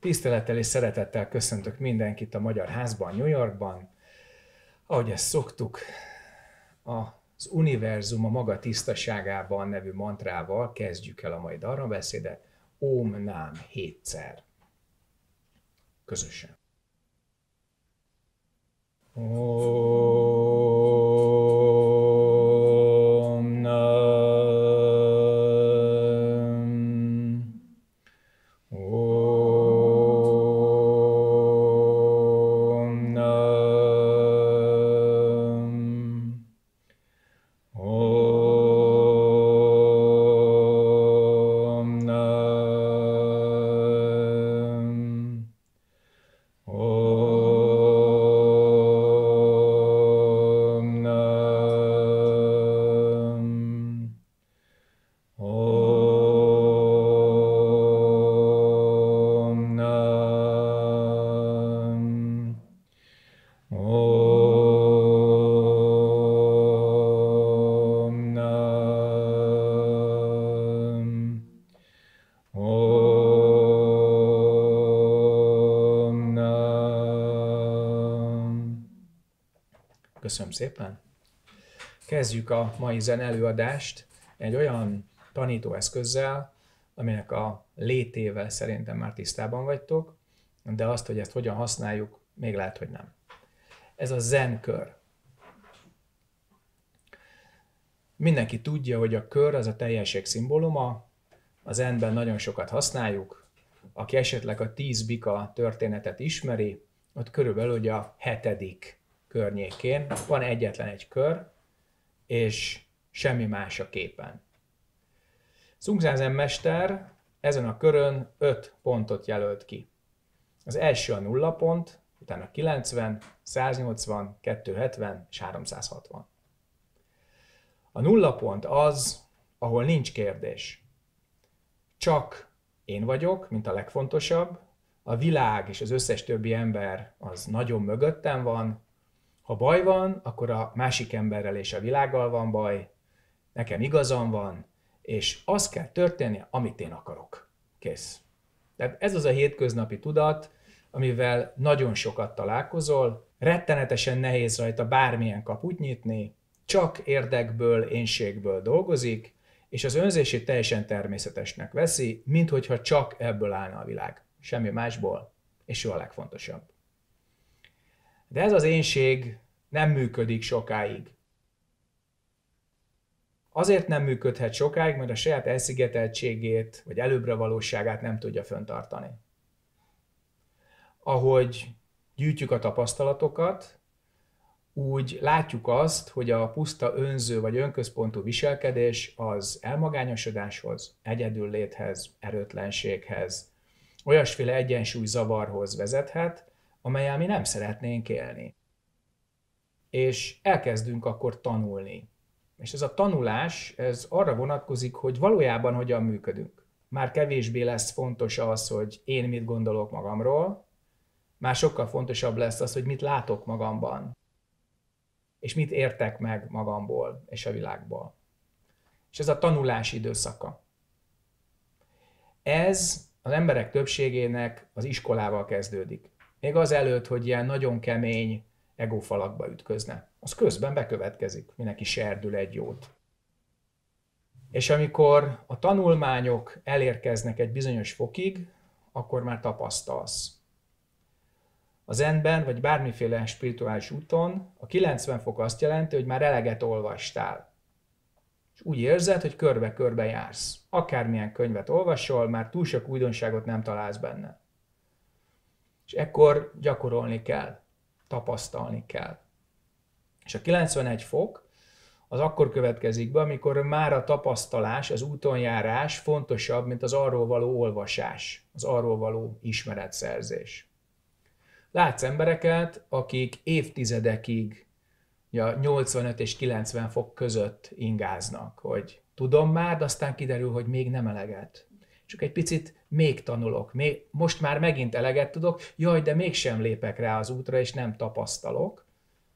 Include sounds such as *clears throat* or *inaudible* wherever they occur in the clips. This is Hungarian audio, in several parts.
Tisztelettel és szeretettel köszöntök mindenkit a Magyar Házban, New Yorkban. Ahogy ezt szoktuk, az univerzum a maga tisztaságában nevű mantrával kezdjük el a mai darrabeszédet. Om nám hétszer. Közösen. Oh. kezdjük a mai zen előadást egy olyan tanítóeszközzel, aminek a létével szerintem már tisztában vagytok, de azt, hogy ezt hogyan használjuk, még lehet, hogy nem. Ez a zen kör. Mindenki tudja, hogy a kör az a teljesség szimbóluma, a zenben nagyon sokat használjuk, aki esetleg a tíz bika történetet ismeri, ott körülbelül ugye a hetedik környékén van egyetlen egy kör, és semmi más a képen. Szungzázen mester ezen a körön 5 pontot jelölt ki. Az első a nulla pont, utána 90, 180, 270 és 360. A nulla pont az, ahol nincs kérdés. Csak én vagyok, mint a legfontosabb, a világ és az összes többi ember az nagyon mögöttem van, ha baj van, akkor a másik emberrel és a világgal van baj, nekem igazam van, és az kell történnie, amit én akarok. Kész. Tehát ez az a hétköznapi tudat, amivel nagyon sokat találkozol, rettenetesen nehéz rajta bármilyen kaput nyitni, csak érdekből, énségből dolgozik, és az önzését teljesen természetesnek veszi, minthogyha csak ebből állna a világ, semmi másból, és ő a legfontosabb. De ez az énség nem működik sokáig. Azért nem működhet sokáig, mert a saját elszigeteltségét vagy előbbre valóságát nem tudja föntartani. Ahogy gyűjtjük a tapasztalatokat, úgy látjuk azt, hogy a puszta önző vagy önközpontú viselkedés az elmagányosodáshoz, egyedülléthez, erőtlenséghez, olyasféle egyensúly zavarhoz vezethet, amelyel mi nem szeretnénk élni. És elkezdünk akkor tanulni. És ez a tanulás, ez arra vonatkozik, hogy valójában hogyan működünk. Már kevésbé lesz fontos az, hogy én mit gondolok magamról, már sokkal fontosabb lesz az, hogy mit látok magamban, és mit értek meg magamból és a világból. És ez a tanulás időszaka. Ez az emberek többségének az iskolával kezdődik még az előtt, hogy ilyen nagyon kemény egófalakba ütközne. Az közben bekövetkezik, mindenki serdül egy jót. És amikor a tanulmányok elérkeznek egy bizonyos fokig, akkor már tapasztalsz. Az enben, vagy bármiféle spirituális úton a 90 fok azt jelenti, hogy már eleget olvastál. És úgy érzed, hogy körbe-körbe jársz. Akármilyen könyvet olvasol, már túl sok újdonságot nem találsz benne. És ekkor gyakorolni kell, tapasztalni kell. És a 91 fok az akkor következik be, amikor már a tapasztalás, az útonjárás fontosabb, mint az arról való olvasás, az arról való ismeretszerzés. Látsz embereket, akik évtizedekig ja, 85 és 90 fok között ingáznak, hogy tudom már, de aztán kiderül, hogy még nem eleget csak egy picit még tanulok, még, most már megint eleget tudok, jaj, de mégsem lépek rá az útra, és nem tapasztalok,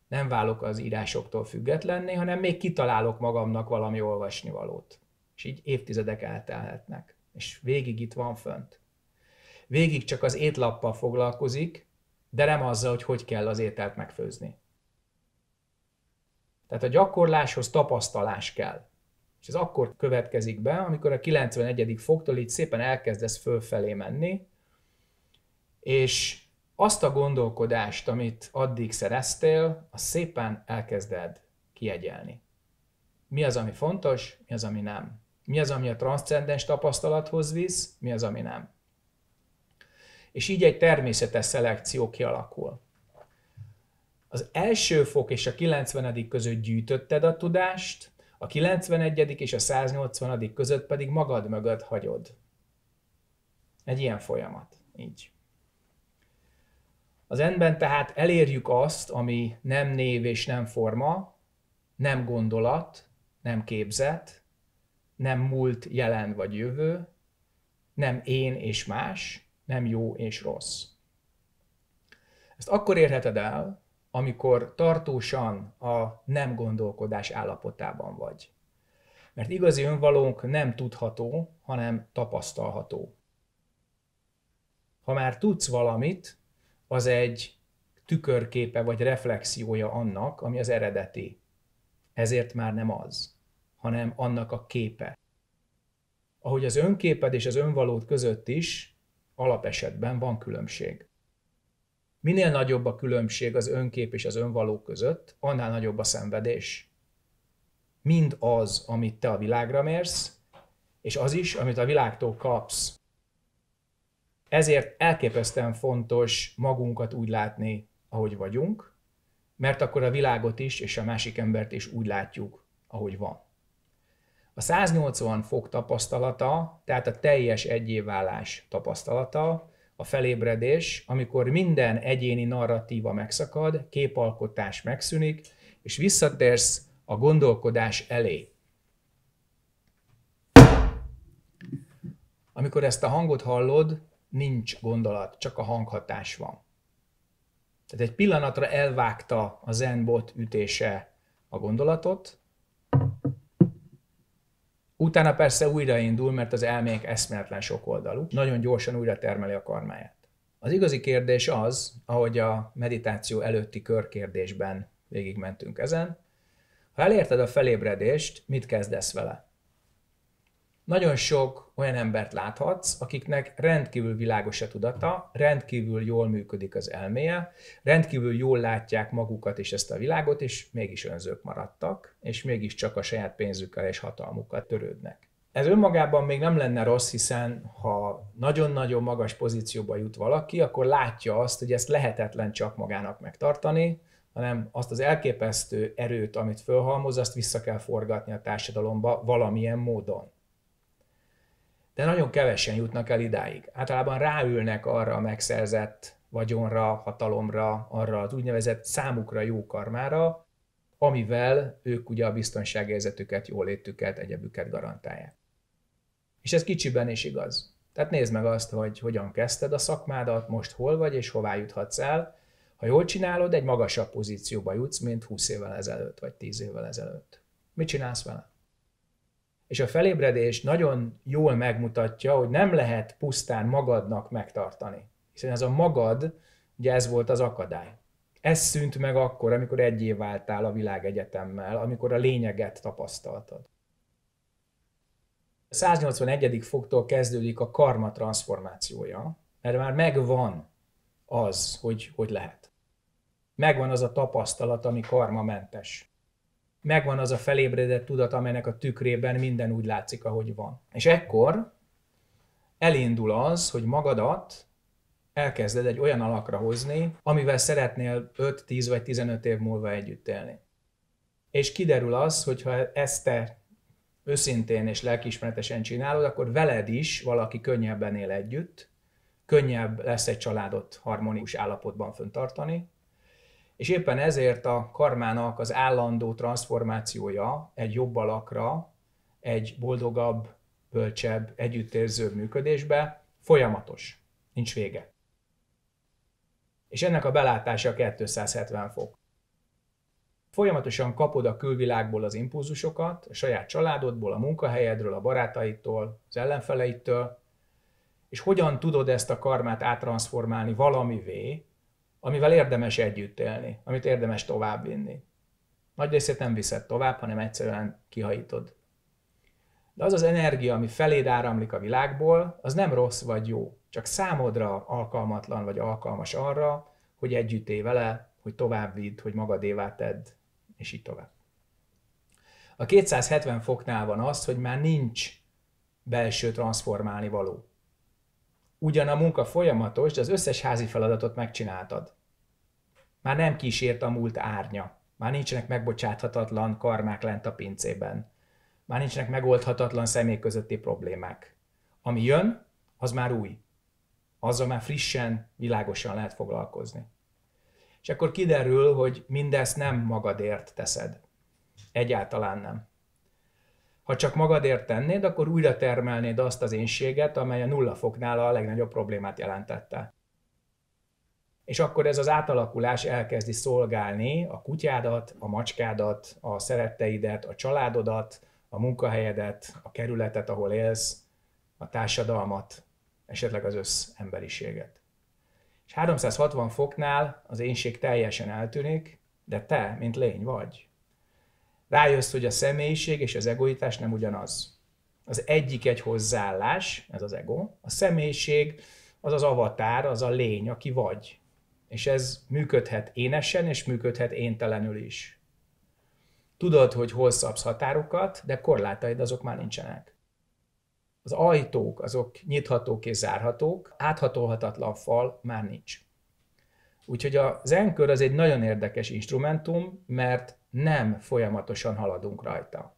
nem válok az írásoktól függetlenné, hanem még kitalálok magamnak valami olvasnivalót. És így évtizedek eltelhetnek. És végig itt van fönt. Végig csak az étlappal foglalkozik, de nem azzal, hogy hogy kell az ételt megfőzni. Tehát a gyakorláshoz tapasztalás kell. És ez akkor következik be, amikor a 91. foktól így szépen elkezdesz fölfelé menni, és azt a gondolkodást, amit addig szereztél, azt szépen elkezded kiegyelni. Mi az, ami fontos, mi az, ami nem. Mi az, ami a transzcendens tapasztalathoz visz, mi az, ami nem. És így egy természetes szelekció kialakul. Az első fok és a 90. között gyűjtötted a tudást, a 91. és a 180. között pedig magad mögött hagyod. Egy ilyen folyamat. Így. Az enben tehát elérjük azt, ami nem név és nem forma, nem gondolat, nem képzet, nem múlt, jelen vagy jövő, nem én és más, nem jó és rossz. Ezt akkor érheted el, amikor tartósan a nem gondolkodás állapotában vagy. Mert igazi önvalónk nem tudható, hanem tapasztalható. Ha már tudsz valamit, az egy tükörképe vagy reflexiója annak, ami az eredeti. Ezért már nem az, hanem annak a képe. Ahogy az önképed és az önvalód között is alapesetben van különbség. Minél nagyobb a különbség az önkép és az önvaló között, annál nagyobb a szenvedés. Mind az, amit te a világra mérsz, és az is, amit a világtól kapsz. Ezért elképesztően fontos magunkat úgy látni, ahogy vagyunk, mert akkor a világot is és a másik embert is úgy látjuk, ahogy van. A 180 fok tapasztalata, tehát a teljes egyéválás tapasztalata a felébredés, amikor minden egyéni narratíva megszakad, képalkotás megszűnik, és visszatérsz a gondolkodás elé. Amikor ezt a hangot hallod, nincs gondolat, csak a hanghatás van. Tehát egy pillanatra elvágta a zenbot ütése a gondolatot, Utána persze újraindul, mert az elmék eszméletlen sokoldalú, nagyon gyorsan újra termeli a karmáját. Az igazi kérdés az, ahogy a meditáció előtti körkérdésben végigmentünk ezen, ha elérted a felébredést, mit kezdesz vele? nagyon sok olyan embert láthatsz, akiknek rendkívül világos a tudata, rendkívül jól működik az elméje, rendkívül jól látják magukat és ezt a világot, és mégis önzők maradtak, és mégis csak a saját pénzükkel és hatalmukkal törődnek. Ez önmagában még nem lenne rossz, hiszen ha nagyon-nagyon magas pozícióba jut valaki, akkor látja azt, hogy ezt lehetetlen csak magának megtartani, hanem azt az elképesztő erőt, amit fölhalmoz, azt vissza kell forgatni a társadalomba valamilyen módon de nagyon kevesen jutnak el idáig. Általában ráülnek arra a megszerzett vagyonra, hatalomra, arra az úgynevezett számukra jó karmára, amivel ők ugye a biztonságérzetüket, jólétüket, egyebüket garantálják. És ez kicsiben is igaz. Tehát nézd meg azt, hogy hogyan kezdted a szakmádat, most hol vagy és hová juthatsz el. Ha jól csinálod, egy magasabb pozícióba jutsz, mint 20 évvel ezelőtt, vagy 10 évvel ezelőtt. Mit csinálsz vele? és a felébredés nagyon jól megmutatja, hogy nem lehet pusztán magadnak megtartani. Hiszen ez a magad, ugye ez volt az akadály. Ez szűnt meg akkor, amikor egyé váltál a világegyetemmel, amikor a lényeget tapasztaltad. A 181. foktól kezdődik a karma transformációja, mert már megvan az, hogy hogy lehet. Megvan az a tapasztalat, ami karmamentes megvan az a felébredett tudat, amelynek a tükrében minden úgy látszik, ahogy van. És ekkor elindul az, hogy magadat elkezded egy olyan alakra hozni, amivel szeretnél 5, 10 vagy 15 év múlva együtt élni. És kiderül az, hogy ha ezt te őszintén és lelkiismeretesen csinálod, akkor veled is valaki könnyebben él együtt, könnyebb lesz egy családot harmonikus állapotban föntartani, és éppen ezért a karmának az állandó transformációja egy jobb alakra, egy boldogabb, bölcsebb, együttérzőbb működésbe folyamatos, nincs vége. És ennek a belátása 270 fok. Folyamatosan kapod a külvilágból az impulzusokat, a saját családodból, a munkahelyedről, a barátaitól, az ellenfeleidtől és hogyan tudod ezt a karmát áttranszformálni valamivé, amivel érdemes együtt élni, amit érdemes továbbvinni. Nagy részét nem viszed tovább, hanem egyszerűen kihajítod. De az az energia, ami feléd áramlik a világból, az nem rossz vagy jó, csak számodra alkalmatlan vagy alkalmas arra, hogy együtt élj vele, hogy tovább vidd, hogy magadévá tedd, és így tovább. A 270 foknál van az, hogy már nincs belső transformálni való. Ugyan a munka folyamatos, de az összes házi feladatot megcsináltad. Már nem kísért a múlt árnya. Már nincsenek megbocsáthatatlan karmák lent a pincében. Már nincsenek megoldhatatlan személy közötti problémák. Ami jön, az már új. Azzal már frissen, világosan lehet foglalkozni. És akkor kiderül, hogy mindezt nem magadért teszed. Egyáltalán nem ha csak magadért tennéd, akkor újra termelnéd azt az énséget, amely a nulla foknál a legnagyobb problémát jelentette. És akkor ez az átalakulás elkezdi szolgálni a kutyádat, a macskádat, a szeretteidet, a családodat, a munkahelyedet, a kerületet, ahol élsz, a társadalmat, esetleg az össz emberiséget. És 360 foknál az énség teljesen eltűnik, de te, mint lény vagy rájössz, hogy a személyiség és az egoitás nem ugyanaz. Az egyik egy hozzáállás, ez az ego, a személyiség az az avatár, az a lény, aki vagy. És ez működhet énesen, és működhet éntelenül is. Tudod, hogy hol szabsz határokat, de korlátaid azok már nincsenek. Az ajtók azok nyithatók és zárhatók, áthatolhatatlan fal már nincs. Úgyhogy a zenkör az egy nagyon érdekes instrumentum, mert nem folyamatosan haladunk rajta.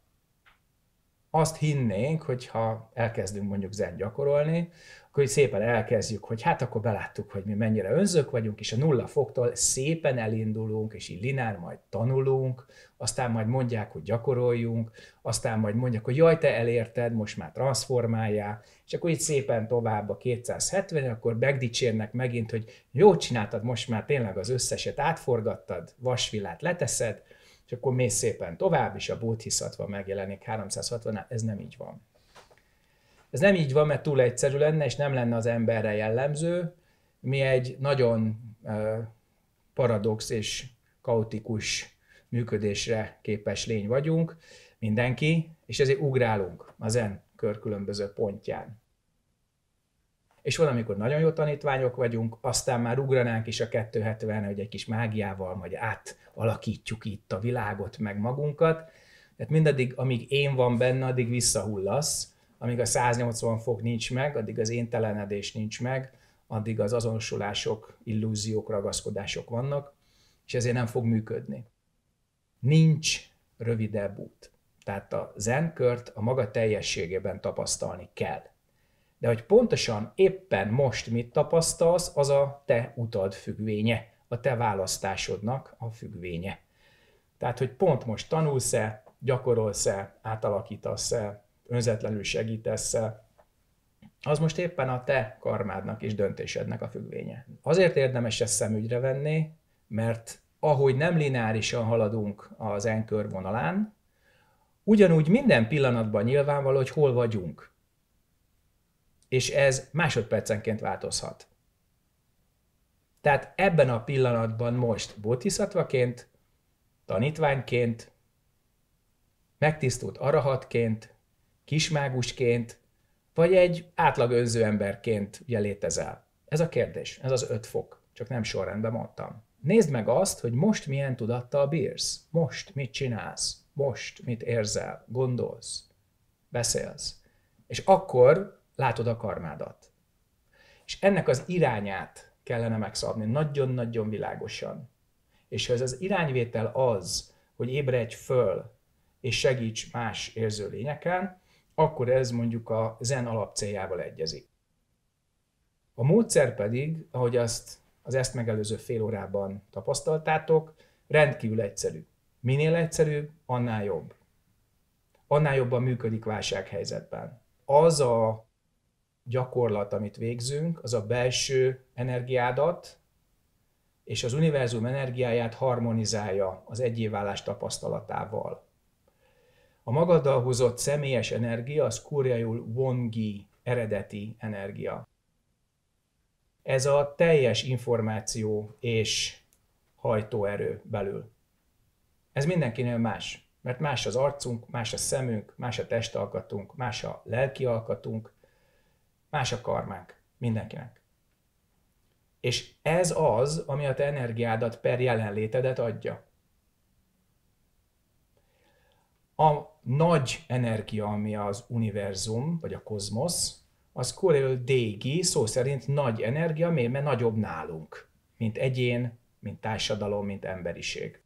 Azt hinnénk, hogy ha elkezdünk mondjuk zen gyakorolni, akkor így szépen elkezdjük, hogy hát akkor beláttuk, hogy mi mennyire önzők vagyunk, és a nulla foktól szépen elindulunk, és így linár majd tanulunk, aztán majd mondják, hogy gyakoroljunk, aztán majd mondják, hogy jaj, te elérted, most már transformáljál, és akkor így szépen tovább a 270 akkor megdicsérnek megint, hogy jó csináltad, most már tényleg az összeset átforgattad, vasvillát leteszed, és akkor mész szépen tovább, és a bódhiszatva megjelenik 360-nál, ez nem így van. Ez nem így van, mert túl egyszerű lenne, és nem lenne az emberre jellemző. Mi egy nagyon paradox és kaotikus működésre képes lény vagyunk, mindenki, és ezért ugrálunk az en kör különböző pontján és valamikor nagyon jó tanítványok vagyunk, aztán már ugranánk is a 270 hogy egy kis mágiával majd átalakítjuk itt a világot, meg magunkat. Tehát mindaddig, amíg én van benne, addig visszahullasz, amíg a 180 fok nincs meg, addig az én telenedés nincs meg, addig az azonosulások, illúziók, ragaszkodások vannak, és ezért nem fog működni. Nincs rövidebb út. Tehát a zenkört a maga teljességében tapasztalni kell de hogy pontosan éppen most mit tapasztalsz, az a te utad függvénye, a te választásodnak a függvénye. Tehát, hogy pont most tanulsz-e, gyakorolsz-e, átalakítasz-e, önzetlenül segítesz-e, az most éppen a te karmádnak és döntésednek a függvénye. Azért érdemes ezt szemügyre venni, mert ahogy nem lineárisan haladunk az enkör vonalán, ugyanúgy minden pillanatban nyilvánvaló, hogy hol vagyunk és ez másodpercenként változhat. Tehát ebben a pillanatban most bodhisattvaként, tanítványként, megtisztult arahatként, kismágusként, vagy egy átlag önző emberként jelétezel? Ez a kérdés, ez az öt fok, csak nem sorrendben mondtam. Nézd meg azt, hogy most milyen tudattal bírsz, most mit csinálsz, most mit érzel, gondolsz, beszélsz. És akkor látod a karmádat. És ennek az irányát kellene megszabni nagyon-nagyon világosan. És ha ez az irányvétel az, hogy ébredj föl, és segíts más érző lényeken, akkor ez mondjuk a zen alapcéljával egyezik. A módszer pedig, ahogy azt az ezt megelőző fél órában tapasztaltátok, rendkívül egyszerű. Minél egyszerűbb, annál jobb. Annál jobban működik válsághelyzetben. Az a gyakorlat, amit végzünk, az a belső energiádat és az univerzum energiáját harmonizálja az egyéválás tapasztalatával. A magaddal hozott személyes energia az kurjaiul vongi, eredeti energia. Ez a teljes információ és hajtóerő belül. Ez mindenkinél más, mert más az arcunk, más a szemünk, más a testalkatunk, más a lelki alkatunk, Más a karmánk. Mindenkinek. És ez az, ami a te energiádat per jelenlétedet adja. A nagy energia, ami az univerzum, vagy a kozmosz, az korel dégi, szó szerint nagy energia, mert nagyobb nálunk, mint egyén, mint társadalom, mint emberiség.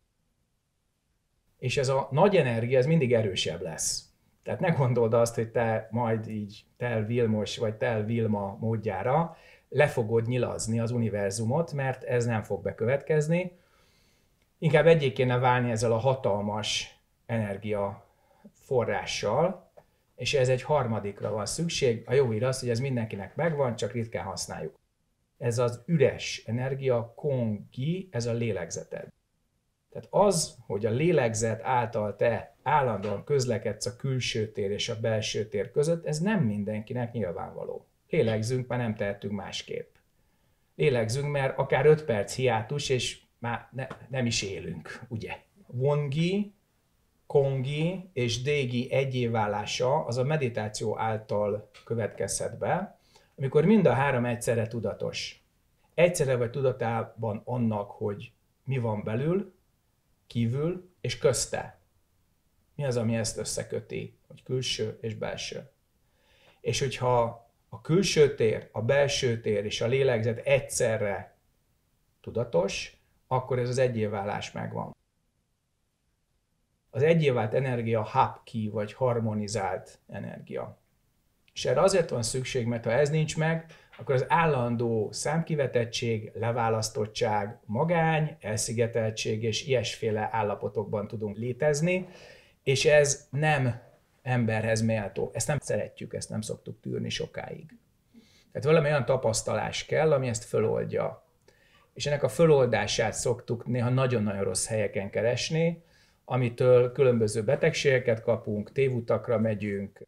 És ez a nagy energia, ez mindig erősebb lesz tehát ne gondold azt, hogy te majd így Tel Vilmos vagy Tel Vilma módjára le fogod nyilazni az univerzumot, mert ez nem fog bekövetkezni. Inkább egyé kéne válni ezzel a hatalmas energia forrással, és ez egy harmadikra van szükség. A jó hír az, hogy ez mindenkinek megvan, csak ritkán használjuk. Ez az üres energia, kongi, ez a lélegzeted. Tehát az, hogy a lélegzet által te állandóan közlekedsz a külső tér és a belső tér között, ez nem mindenkinek nyilvánvaló. Lélegzünk, mert nem tehetünk másképp. Lélegzünk, mert akár 5 perc hiátus, és már ne, nem is élünk, ugye? Wongi, Kongi és Dégi egyévállása az a meditáció által következhet be, amikor mind a három egyszerre tudatos. Egyszerre vagy tudatában annak, hogy mi van belül, kívül és közte mi az, ami ezt összeköti, hogy külső és belső? És hogyha a külső tér, a belső tér és a lélegzet egyszerre tudatos, akkor ez az egyéválás megvan. Az egyévált energia hapki, vagy harmonizált energia. És erre azért van szükség, mert ha ez nincs meg, akkor az állandó számkivetettség, leválasztottság, magány, elszigeteltség és ilyesféle állapotokban tudunk létezni, és ez nem emberhez méltó. Ezt nem szeretjük, ezt nem szoktuk tűrni sokáig. Tehát valami olyan tapasztalás kell, ami ezt föloldja. És ennek a föloldását szoktuk néha nagyon-nagyon rossz helyeken keresni, amitől különböző betegségeket kapunk, tévutakra megyünk,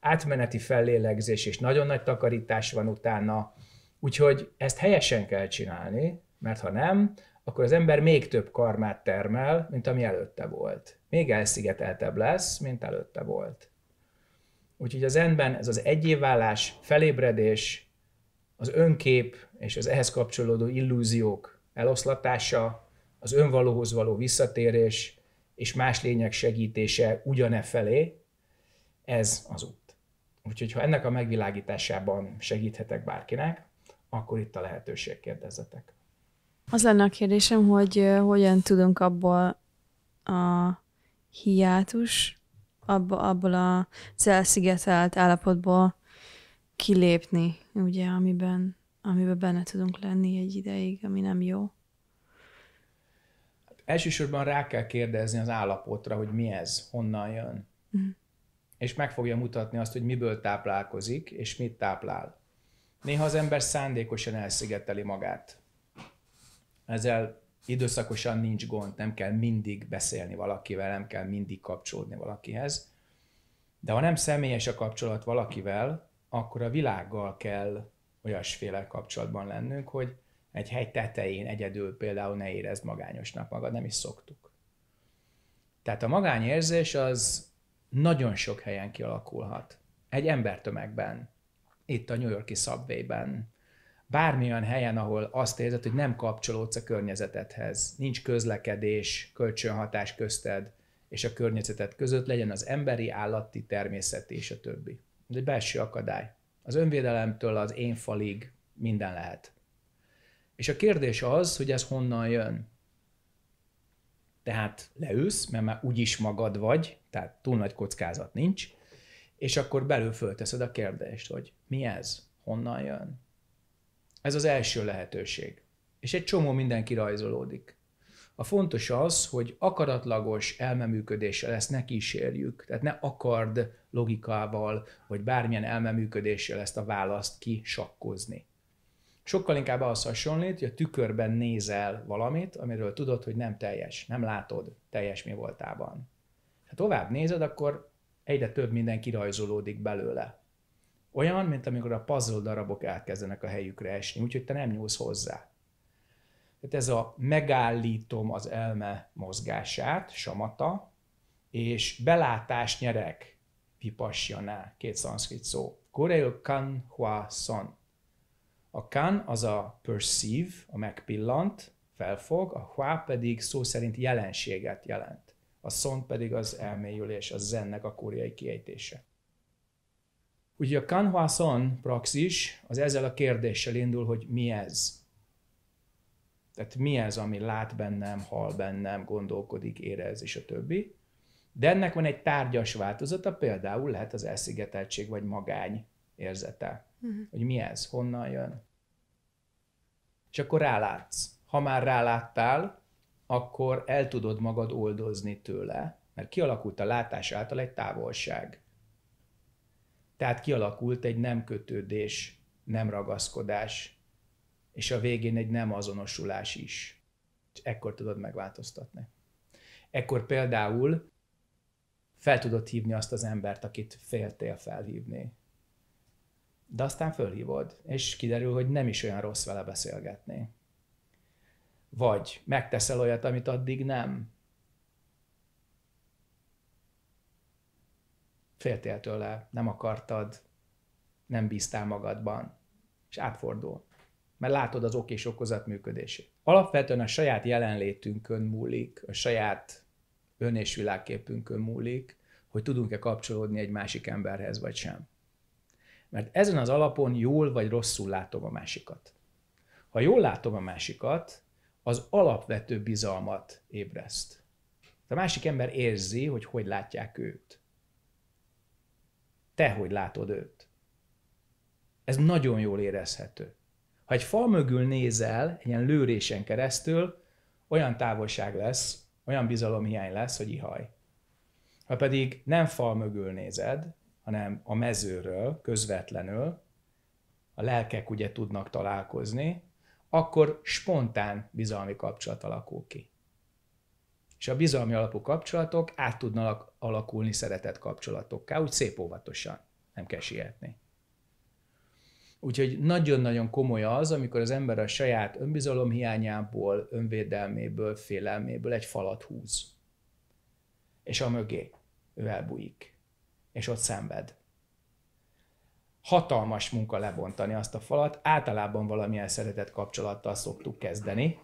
átmeneti fellélegzés és nagyon nagy takarítás van utána. Úgyhogy ezt helyesen kell csinálni, mert ha nem, akkor az ember még több karmát termel, mint ami előtte volt még elszigeteltebb lesz, mint előtte volt. Úgyhogy az enben ez az egyévállás, felébredés, az önkép és az ehhez kapcsolódó illúziók eloszlatása, az önvalóhoz való visszatérés és más lények segítése ugyane felé, ez az út. Úgyhogy ha ennek a megvilágításában segíthetek bárkinek, akkor itt a lehetőség, kérdezzetek. Az lenne a kérdésem, hogy eh, hogyan tudunk abból a hiátus abba, abból a elszigetelt állapotból kilépni, ugye, amiben, amiben benne tudunk lenni egy ideig, ami nem jó. Hát elsősorban rá kell kérdezni az állapotra, hogy mi ez, honnan jön. Mm. És meg fogja mutatni azt, hogy miből táplálkozik, és mit táplál. Néha az ember szándékosan elszigeteli magát. Ezzel időszakosan nincs gond, nem kell mindig beszélni valakivel, nem kell mindig kapcsolódni valakihez. De ha nem személyes a kapcsolat valakivel, akkor a világgal kell olyasféle kapcsolatban lennünk, hogy egy hely tetején egyedül például ne érezd magányosnak magad, nem is szoktuk. Tehát a magányérzés az nagyon sok helyen kialakulhat. Egy embertömegben, itt a New Yorki subwayben, bármilyen helyen, ahol azt érzed, hogy nem kapcsolódsz a környezetedhez, nincs közlekedés, kölcsönhatás közted és a környezetet között, legyen az emberi, állati, természeti és a többi. Ez egy belső akadály. Az önvédelemtől az én falig minden lehet. És a kérdés az, hogy ez honnan jön. Tehát leülsz, mert már úgyis magad vagy, tehát túl nagy kockázat nincs, és akkor belül fölteszed a kérdést, hogy mi ez, honnan jön, ez az első lehetőség. És egy csomó minden kirajzolódik. A fontos az, hogy akaratlagos elmeműködéssel ezt ne kísérjük. Tehát ne akard logikával, vagy bármilyen elmeműködéssel ezt a választ kisakkozni. Sokkal inkább ahhoz hasonlít, hogy a tükörben nézel valamit, amiről tudod, hogy nem teljes, nem látod teljes mi voltában. Ha tovább nézed, akkor egyre több minden kirajzolódik belőle. Olyan, mint amikor a puzzle darabok elkezdenek a helyükre esni, úgyhogy te nem nyúlsz hozzá. Tehát ez a megállítom az elme mozgását, samata, és belátást nyerek, vipassyaná, két szanszkrit szó. Koreo kan hua son. A kan az a perceive, a megpillant, felfog, a hua pedig szó szerint jelenséget jelent. A szont pedig az elmélyülés, a zennek a koreai kiejtése. Ugye a Kanhuason praxis az ezzel a kérdéssel indul, hogy mi ez. Tehát mi ez, ami lát bennem, hal bennem, gondolkodik, érez és a többi. De ennek van egy tárgyas változata, például lehet az elszigeteltség vagy magány érzete. Uh-huh. Hogy mi ez, honnan jön. És akkor rálátsz. Ha már ráláttál, akkor el tudod magad oldozni tőle, mert kialakult a látás által egy távolság. Tehát kialakult egy nem kötődés, nem ragaszkodás, és a végén egy nem azonosulás is. És ekkor tudod megváltoztatni. Ekkor például fel tudod hívni azt az embert, akit féltél felhívni. De aztán fölhívod, és kiderül, hogy nem is olyan rossz vele beszélgetni. Vagy megteszel olyat, amit addig nem, féltél tőle, nem akartad, nem bíztál magadban, és átfordul. Mert látod az ok és okozat működését. Alapvetően a saját jelenlétünkön múlik, a saját ön- és világképünkön múlik, hogy tudunk-e kapcsolódni egy másik emberhez, vagy sem. Mert ezen az alapon jól vagy rosszul látom a másikat. Ha jól látom a másikat, az alapvető bizalmat ébreszt. A másik ember érzi, hogy hogy látják őt te hogy látod őt. Ez nagyon jól érezhető. Ha egy fal mögül nézel, egy ilyen lőrésen keresztül, olyan távolság lesz, olyan bizalomhiány lesz, hogy ihaj. Ha pedig nem fal mögül nézed, hanem a mezőről, közvetlenül, a lelkek ugye tudnak találkozni, akkor spontán bizalmi kapcsolat alakul ki és a bizalmi alapú kapcsolatok át tudnak alakulni szeretett kapcsolatokká, úgy szép óvatosan, nem kell sietni. Úgyhogy nagyon-nagyon komoly az, amikor az ember a saját önbizalom hiányából, önvédelméből, félelméből egy falat húz. És a mögé ő elbújik. És ott szenved. Hatalmas munka lebontani azt a falat, általában valamilyen szeretett kapcsolattal szoktuk kezdeni,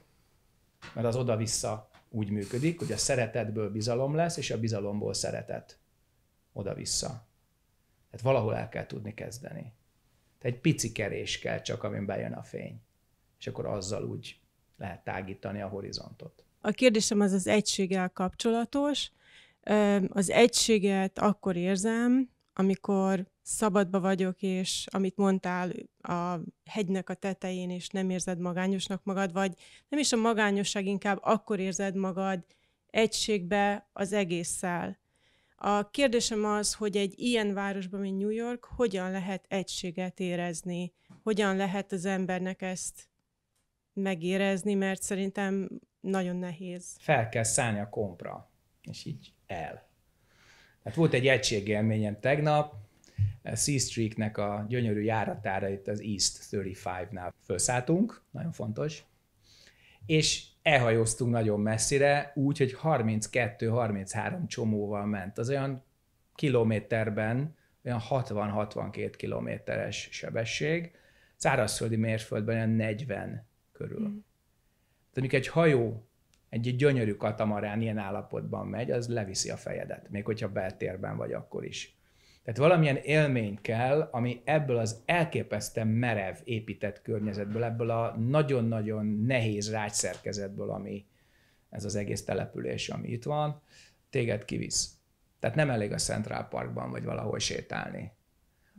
mert az oda-vissza úgy működik, hogy a szeretetből bizalom lesz, és a bizalomból szeretet. Oda-vissza. Tehát valahol el kell tudni kezdeni. Tehát egy pici kerés kell csak, amin bejön a fény. És akkor azzal úgy lehet tágítani a horizontot. A kérdésem az az egységgel kapcsolatos. Az egységet akkor érzem, amikor szabadba vagyok, és amit mondtál, a hegynek a tetején, és nem érzed magányosnak magad, vagy nem is a magányosság, inkább akkor érzed magad egységbe az egésszel. A kérdésem az, hogy egy ilyen városban, mint New York, hogyan lehet egységet érezni? Hogyan lehet az embernek ezt megérezni, mert szerintem nagyon nehéz. Fel kell szállni a kompra, és így el. Hát volt egy egységélményem tegnap, Sea Streaknek a gyönyörű járatára itt az East 35-nál felszálltunk, nagyon fontos, és elhajóztunk nagyon messzire, úgy, hogy 32-33 csomóval ment. Az olyan kilométerben, olyan 60-62 kilométeres sebesség, szárazföldi mérföldben olyan 40 körül. Mm. Tehát amikor egy hajó, egy gyönyörű katamarán ilyen állapotban megy, az leviszi a fejedet, még hogyha beltérben vagy akkor is. Tehát valamilyen élmény kell, ami ebből az elképesztően merev épített környezetből, ebből a nagyon-nagyon nehéz rágyszerkezetből, ami ez az egész település, ami itt van, téged kivisz. Tehát nem elég a Central Parkban vagy valahol sétálni,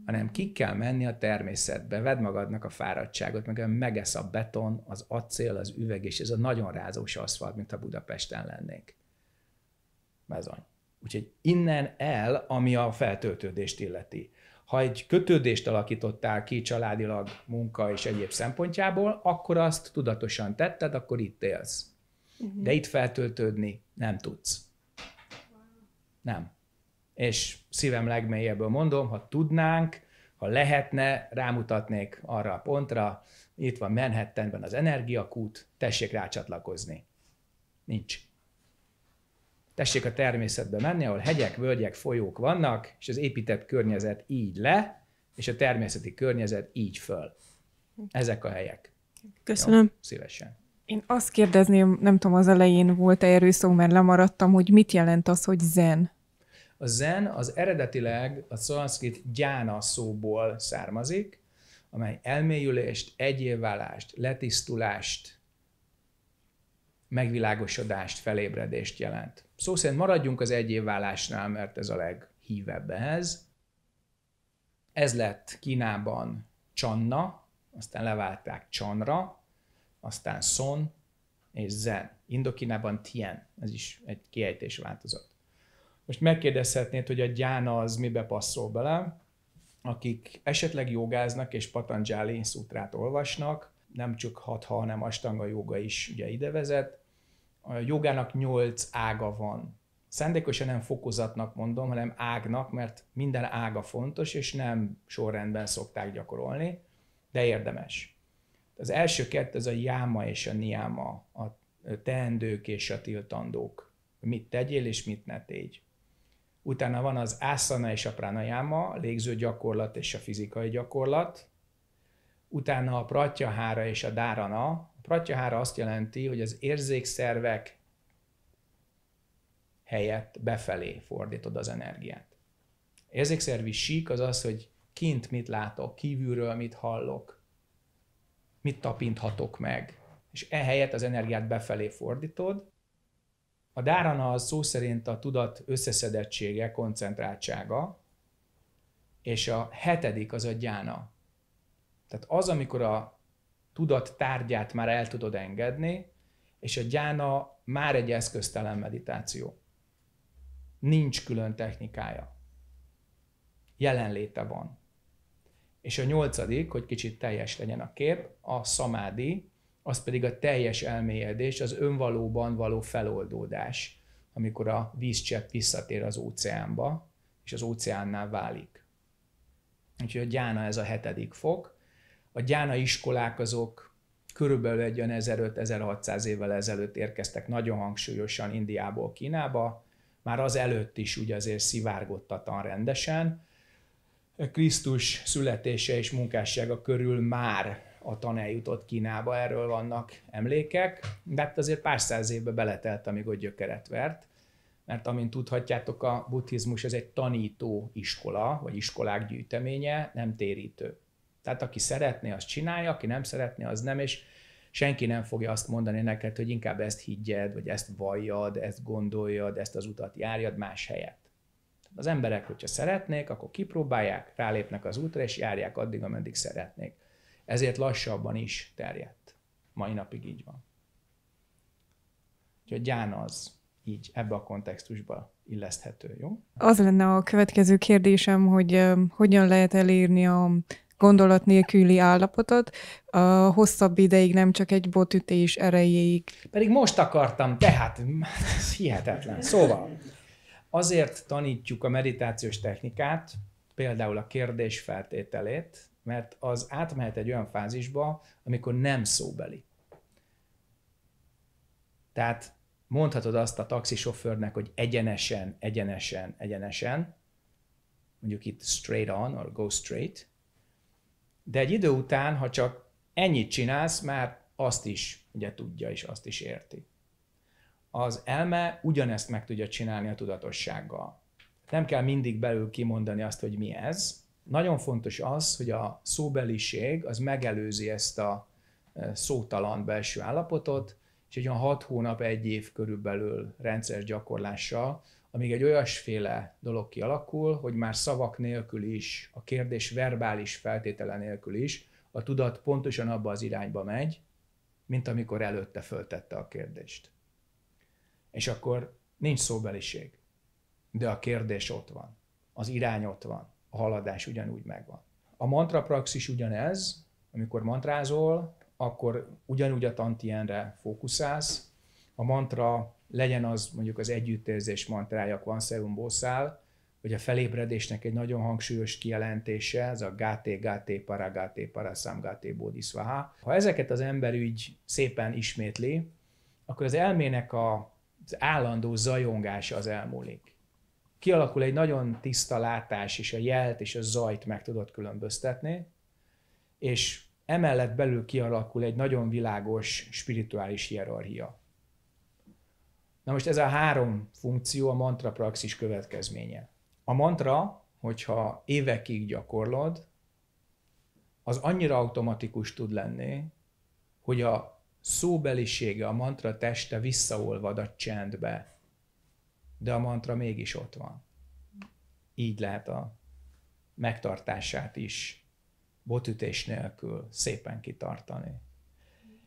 hanem ki kell menni a természetbe, vedd magadnak a fáradtságot, meg megesz a beton, az acél, az üveg, és ez a nagyon rázós aszfalt, mint a Budapesten lennénk. Bezony. Úgyhogy innen el, ami a feltöltődést illeti. Ha egy kötődést alakítottál ki családilag, munka és egyéb szempontjából, akkor azt tudatosan tetted, akkor itt élsz. Uh-huh. De itt feltöltődni nem tudsz. Nem. És szívem legmélyebből mondom, ha tudnánk, ha lehetne, rámutatnék arra a pontra, itt van Manhattanben az energiakút, tessék rácsatlakozni. Nincs tessék a természetbe menni, ahol hegyek, völgyek, folyók vannak, és az épített környezet így le, és a természeti környezet így föl. Ezek a helyek. Köszönöm. Jó, szívesen. Én azt kérdezném, nem tudom, az elején volt-e erőszó, mert lemaradtam, hogy mit jelent az, hogy zen? A zen az eredetileg a szanszkrit gyána szóból származik, amely elmélyülést, egyévállást, letisztulást, megvilágosodást, felébredést jelent. Szó szerint maradjunk az egyévvállásnál, mert ez a leghívebb ehhez. Ez lett Kínában Csanna, aztán leválták Csanra, aztán Son és Zen. Indokínában Tien, ez is egy kiejtés változat. Most megkérdezhetnéd, hogy a gyána az mibe passzol bele, akik esetleg jogáznak és Patanjali szutrát olvasnak, nem csak hatha, hanem astanga joga is ugye ide vezet, a jogának nyolc ága van. Szendékosan nem fokozatnak mondom, hanem ágnak, mert minden ága fontos, és nem sorrendben szokták gyakorolni, de érdemes. Az első kettő, ez a jáma és a niáma, a teendők és a tiltandók. Mit tegyél és mit ne tégy. Utána van az ászana és a pranajáma, a légző gyakorlat és a fizikai gyakorlat. Utána a pratyahára és a dárana, Pratyahára azt jelenti, hogy az érzékszervek helyett befelé fordítod az energiát. Érzékszervi sík az az, hogy kint mit látok, kívülről mit hallok, mit tapinthatok meg. És ehelyett az energiát befelé fordítod. A dárana az szó szerint a tudat összeszedettsége, koncentráltsága, és a hetedik az a gyána. Tehát az, amikor a tudat tárgyát már el tudod engedni, és a gyána már egy eszköztelen meditáció. Nincs külön technikája. Jelenléte van. És a nyolcadik, hogy kicsit teljes legyen a kép, a szamádi, az pedig a teljes elmélyedés, az önvalóban való feloldódás, amikor a vízcsepp visszatér az óceánba, és az óceánnál válik. Úgyhogy a gyána ez a hetedik fok, a gyána iskolák azok körülbelül egy olyan 1500 évvel ezelőtt érkeztek nagyon hangsúlyosan Indiából Kínába, már az előtt is ugye azért szivárgottatan rendesen. Krisztus születése és munkássága körül már a tan eljutott Kínába, erről vannak emlékek, de hát azért pár száz évbe beletelt, amíg ott gyökeret vert, mert amint tudhatjátok, a buddhizmus ez egy tanító iskola, vagy iskolák gyűjteménye, nem térítő. Tehát aki szeretné, az csinálja, aki nem szeretné, az nem, és senki nem fogja azt mondani neked, hogy inkább ezt higgyed, vagy ezt valljad, ezt gondoljad, ezt az utat járjad más helyet. Az emberek, hogyha szeretnék, akkor kipróbálják, rálépnek az útra, és járják addig, ameddig szeretnék. Ezért lassabban is terjedt. Mai napig így van. Úgyhogy gyána az így ebbe a kontextusba illeszthető, jó? Az lenne a következő kérdésem, hogy hogyan lehet elérni a gondolat nélküli állapotot, a hosszabb ideig nem csak egy botütés erejéig. Pedig most akartam, tehát ez hihetetlen. Szóval, azért tanítjuk a meditációs technikát, például a kérdés feltételét, mert az átmehet egy olyan fázisba, amikor nem szóbeli. Tehát mondhatod azt a taxisofőrnek, hogy egyenesen, egyenesen, egyenesen, mondjuk itt straight on, or go straight, de egy idő után, ha csak ennyit csinálsz, már azt is ugye tudja és azt is érti. Az elme ugyanezt meg tudja csinálni a tudatossággal. Nem kell mindig belül kimondani azt, hogy mi ez. Nagyon fontos az, hogy a szóbeliség az megelőzi ezt a e, szótalan belső állapotot, és egy olyan hat hónap, egy év körülbelül rendszeres gyakorlással amíg egy olyasféle dolog kialakul, hogy már szavak nélkül is, a kérdés verbális feltétele nélkül is, a tudat pontosan abba az irányba megy, mint amikor előtte föltette a kérdést. És akkor nincs szóbeliség, de a kérdés ott van, az irány ott van, a haladás ugyanúgy megvan. A mantrapraxis ugyanez, amikor mantrázol, akkor ugyanúgy a tantienre fókuszálsz, a mantra legyen az mondjuk az együttérzés mantrája Kvanszerum Bosszál, hogy a felébredésnek egy nagyon hangsúlyos kijelentése, ez a gáté, gáté, para, gáté, para, szám, gáté, Ha ezeket az ember úgy szépen ismétli, akkor az elmének a, az állandó zajongása az elmúlik. Kialakul egy nagyon tiszta látás, és a jelt és a zajt meg tudod különböztetni, és emellett belül kialakul egy nagyon világos spirituális hierarchia. Na most ez a három funkció a mantra praxis következménye. A mantra, hogyha évekig gyakorlod, az annyira automatikus tud lenni, hogy a szóbelisége, a mantra teste visszaolvad a csendbe, de a mantra mégis ott van. Így lehet a megtartását is botütés nélkül szépen kitartani.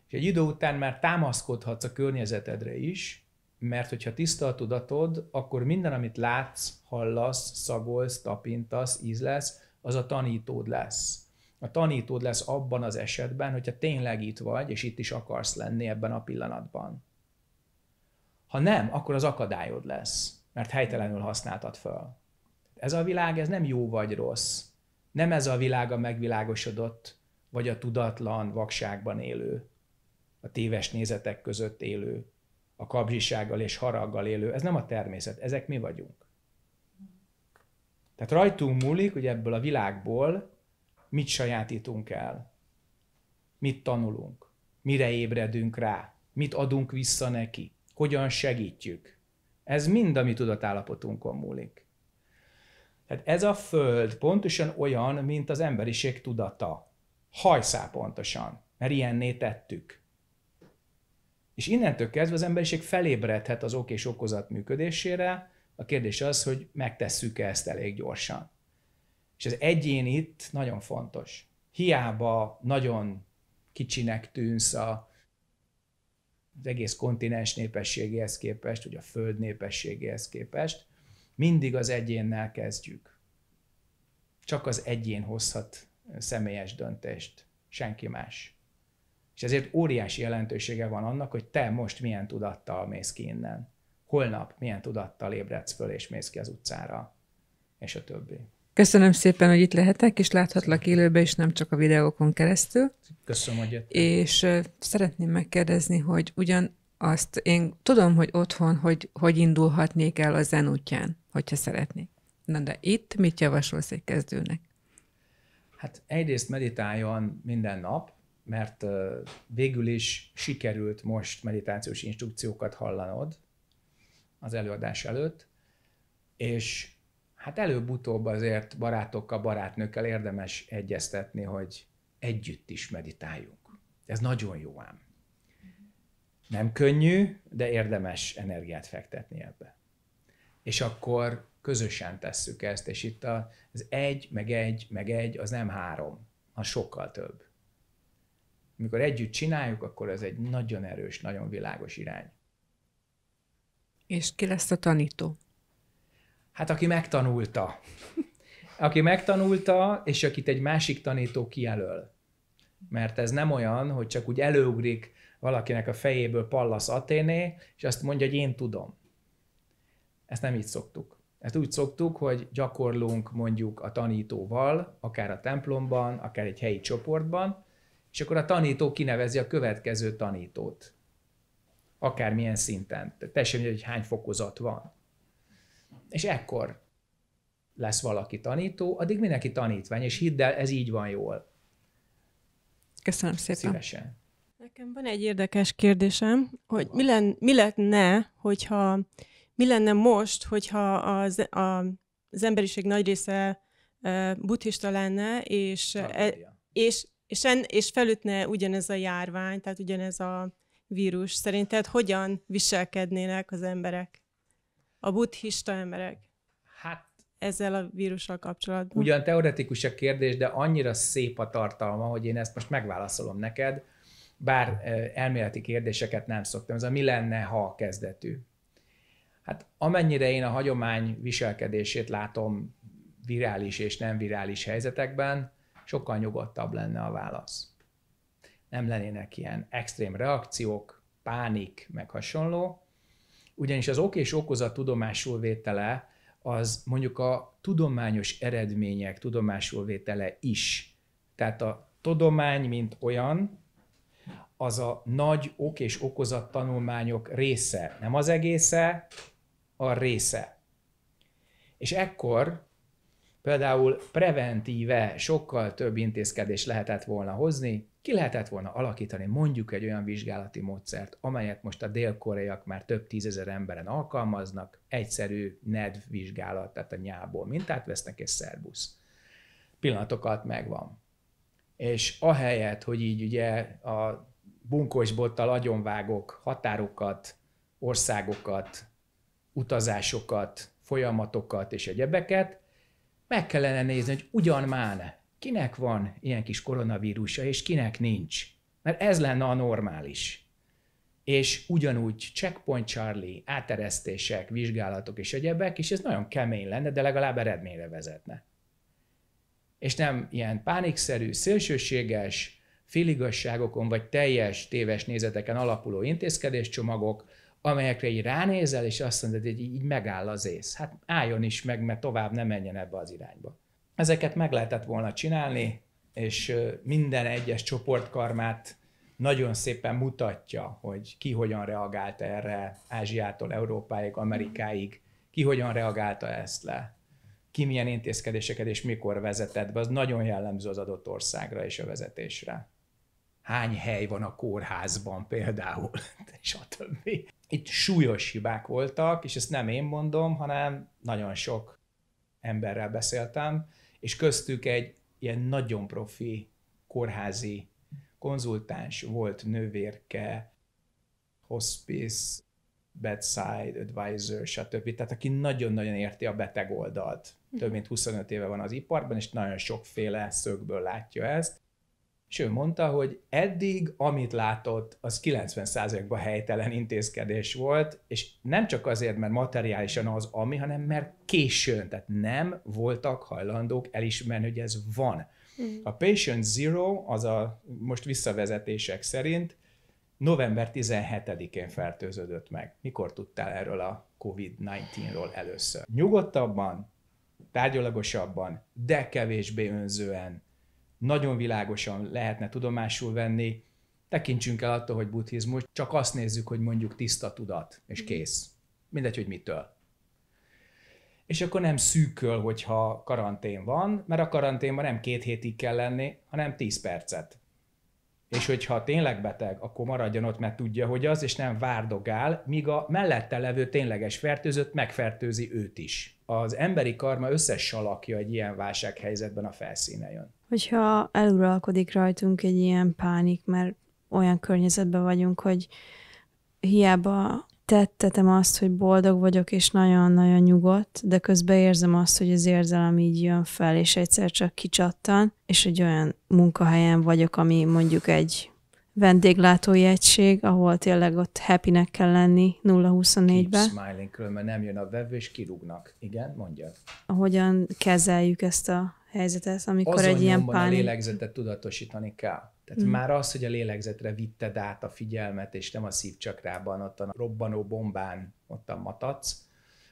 És egy idő után már támaszkodhatsz a környezetedre is, mert hogyha tiszta a tudatod, akkor minden, amit látsz, hallasz, szagolsz, tapintasz, ízlesz, az a tanítód lesz. A tanítód lesz abban az esetben, hogyha tényleg itt vagy, és itt is akarsz lenni ebben a pillanatban. Ha nem, akkor az akadályod lesz, mert helytelenül használtad föl. Ez a világ, ez nem jó vagy rossz. Nem ez a világ a megvilágosodott, vagy a tudatlan vakságban élő, a téves nézetek között élő, a kapzsisággal és haraggal élő. Ez nem a természet, ezek mi vagyunk. Tehát rajtunk múlik, hogy ebből a világból mit sajátítunk el, mit tanulunk, mire ébredünk rá, mit adunk vissza neki, hogyan segítjük. Ez mind a mi tudatállapotunkon múlik. Tehát ez a föld pontosan olyan, mint az emberiség tudata. Hajszá pontosan, mert ilyenné tettük. És innentől kezdve az emberiség felébredhet az ok és okozat működésére, a kérdés az, hogy megtesszük-e ezt elég gyorsan. És az egyén itt nagyon fontos. Hiába nagyon kicsinek tűnsz a, az egész kontinens népességéhez képest, vagy a föld népességéhez képest, mindig az egyénnel kezdjük. Csak az egyén hozhat személyes döntést, senki más. És ezért óriási jelentősége van annak, hogy te most milyen tudattal mész ki innen. Holnap milyen tudattal ébredsz föl és mész ki az utcára, és a többi. Köszönöm szépen, hogy itt lehetek, és láthatlak élőben, és nem csak a videókon keresztül. Köszönöm, hogy jöttem. És szeretném megkérdezni, hogy ugyan azt én tudom, hogy otthon, hogy, hogy indulhatnék el a zen útján, hogyha szeretnék. Na de itt mit javasolsz egy kezdőnek? Hát egyrészt meditáljon minden nap, mert végül is sikerült most meditációs instrukciókat hallanod az előadás előtt, és hát előbb-utóbb azért barátokkal, barátnőkkel érdemes egyeztetni, hogy együtt is meditáljunk. Ez nagyon jó ám. Nem könnyű, de érdemes energiát fektetni ebbe. És akkor közösen tesszük ezt, és itt az egy, meg egy, meg egy, az nem három, a sokkal több amikor együtt csináljuk, akkor ez egy nagyon erős, nagyon világos irány. És ki lesz a tanító? Hát aki megtanulta. *laughs* Aki megtanulta, és akit egy másik tanító kijelöl. Mert ez nem olyan, hogy csak úgy előugrik valakinek a fejéből Pallas Aténé, és azt mondja, hogy én tudom. Ezt nem így szoktuk. Ezt úgy szoktuk, hogy gyakorlunk mondjuk a tanítóval, akár a templomban, akár egy helyi csoportban, és akkor a tanító kinevezi a következő tanítót. Akármilyen szinten. te mindegy, hogy hány fokozat van. És ekkor lesz valaki tanító, addig mindenki tanítvány, és hidd el, ez így van jól. Köszönöm szépen. Szívesen. Nekem van egy érdekes kérdésem, hogy mi, len, mi lenne, hogyha mi lenne most, hogyha az, a, az emberiség nagy része buddhista lenne, és, e, és és, en, és felütne ugyanez a járvány, tehát ugyanez a vírus. Szerinted hogyan viselkednének az emberek? A buddhista emberek? Hát ezzel a vírussal kapcsolatban? Ugyan teoretikus a kérdés, de annyira szép a tartalma, hogy én ezt most megválaszolom neked, bár elméleti kérdéseket nem szoktam. Ez a mi lenne, ha kezdetű. Hát amennyire én a hagyomány viselkedését látom virális és nem virális helyzetekben, sokkal nyugodtabb lenne a válasz. Nem lennének ilyen extrém reakciók, pánik, meg hasonló, ugyanis az ok és okozat tudomásul vétele az mondjuk a tudományos eredmények tudomásul vétele is. Tehát a tudomány, mint olyan, az a nagy ok és okozat tanulmányok része. Nem az egésze, a része. És ekkor Például preventíve sokkal több intézkedés lehetett volna hozni, ki lehetett volna alakítani mondjuk egy olyan vizsgálati módszert, amelyet most a dél-koreaiak már több tízezer emberen alkalmaznak, egyszerű vizsgálat, tehát a nyából mintát vesznek és szerbusz. Pillanatokat megvan. És ahelyett, hogy így ugye a bunkós bottal agyonvágok határokat, országokat, utazásokat, folyamatokat és egyebeket, meg kellene nézni, hogy ugyan már kinek van ilyen kis koronavírusa, és kinek nincs. Mert ez lenne a normális. És ugyanúgy checkpoint Charlie, áteresztések, vizsgálatok és egyebek, és ez nagyon kemény lenne, de legalább eredményre vezetne. És nem ilyen pánikszerű, szélsőséges, féligasságokon vagy teljes téves nézeteken alapuló intézkedéscsomagok, amelyekre így ránézel, és azt mondod, hogy így megáll az ész. Hát álljon is meg, mert tovább nem menjen ebbe az irányba. Ezeket meg lehetett volna csinálni, és minden egyes csoportkarmát nagyon szépen mutatja, hogy ki hogyan reagált erre Ázsiától Európáig, Amerikáig, ki hogyan reagálta ezt le, ki milyen intézkedéseket és mikor vezetett be, az nagyon jellemző az adott országra és a vezetésre. Hány hely van a kórházban például, *laughs* és a többi itt súlyos hibák voltak, és ezt nem én mondom, hanem nagyon sok emberrel beszéltem, és köztük egy ilyen nagyon profi kórházi konzultáns volt nővérke, hospice, bedside, advisor, stb. Tehát aki nagyon-nagyon érti a beteg oldalt. Több mhm. mint 25 éve van az iparban, és nagyon sokféle szögből látja ezt. És ő mondta, hogy eddig, amit látott, az 90%-ban helytelen intézkedés volt, és nem csak azért, mert materiálisan az ami, hanem mert későn, tehát nem voltak hajlandók elismerni, hogy ez van. Hmm. A Patient Zero, az a most visszavezetések szerint november 17-én fertőződött meg. Mikor tudtál erről a COVID-19-ról először? Nyugodtabban, tárgyalagosabban, de kevésbé önzően, nagyon világosan lehetne tudomásul venni, tekintsünk el attól, hogy buddhizmus, csak azt nézzük, hogy mondjuk tiszta tudat, és kész. Mindegy, hogy mitől. És akkor nem szűköl, hogyha karantén van, mert a karanténban nem két hétig kell lenni, hanem tíz percet és hogyha tényleg beteg, akkor maradjon ott, mert tudja, hogy az, és nem várdogál, míg a mellette levő tényleges fertőzött megfertőzi őt is. Az emberi karma összes salakja egy ilyen válsághelyzetben a felszíne jön. Hogyha eluralkodik rajtunk egy ilyen pánik, mert olyan környezetben vagyunk, hogy hiába tettetem azt, hogy boldog vagyok, és nagyon-nagyon nyugodt, de közben érzem azt, hogy az érzelem így jön fel, és egyszer csak kicsattan, és egy olyan munkahelyen vagyok, ami mondjuk egy vendéglátói egység, ahol tényleg ott happynek kell lenni 0-24-ben. Keep smiling, különben nem jön a vevő, és kirúgnak. Igen, mondja. Hogyan kezeljük ezt a helyzetet, amikor Azon egy ilyen pánik... a lélegzetet tudatosítani kell. Tehát mm. már az, hogy a lélegzetre vitted át a figyelmet, és nem a szívcsakrában, ott a robbanó bombán, ott a matac,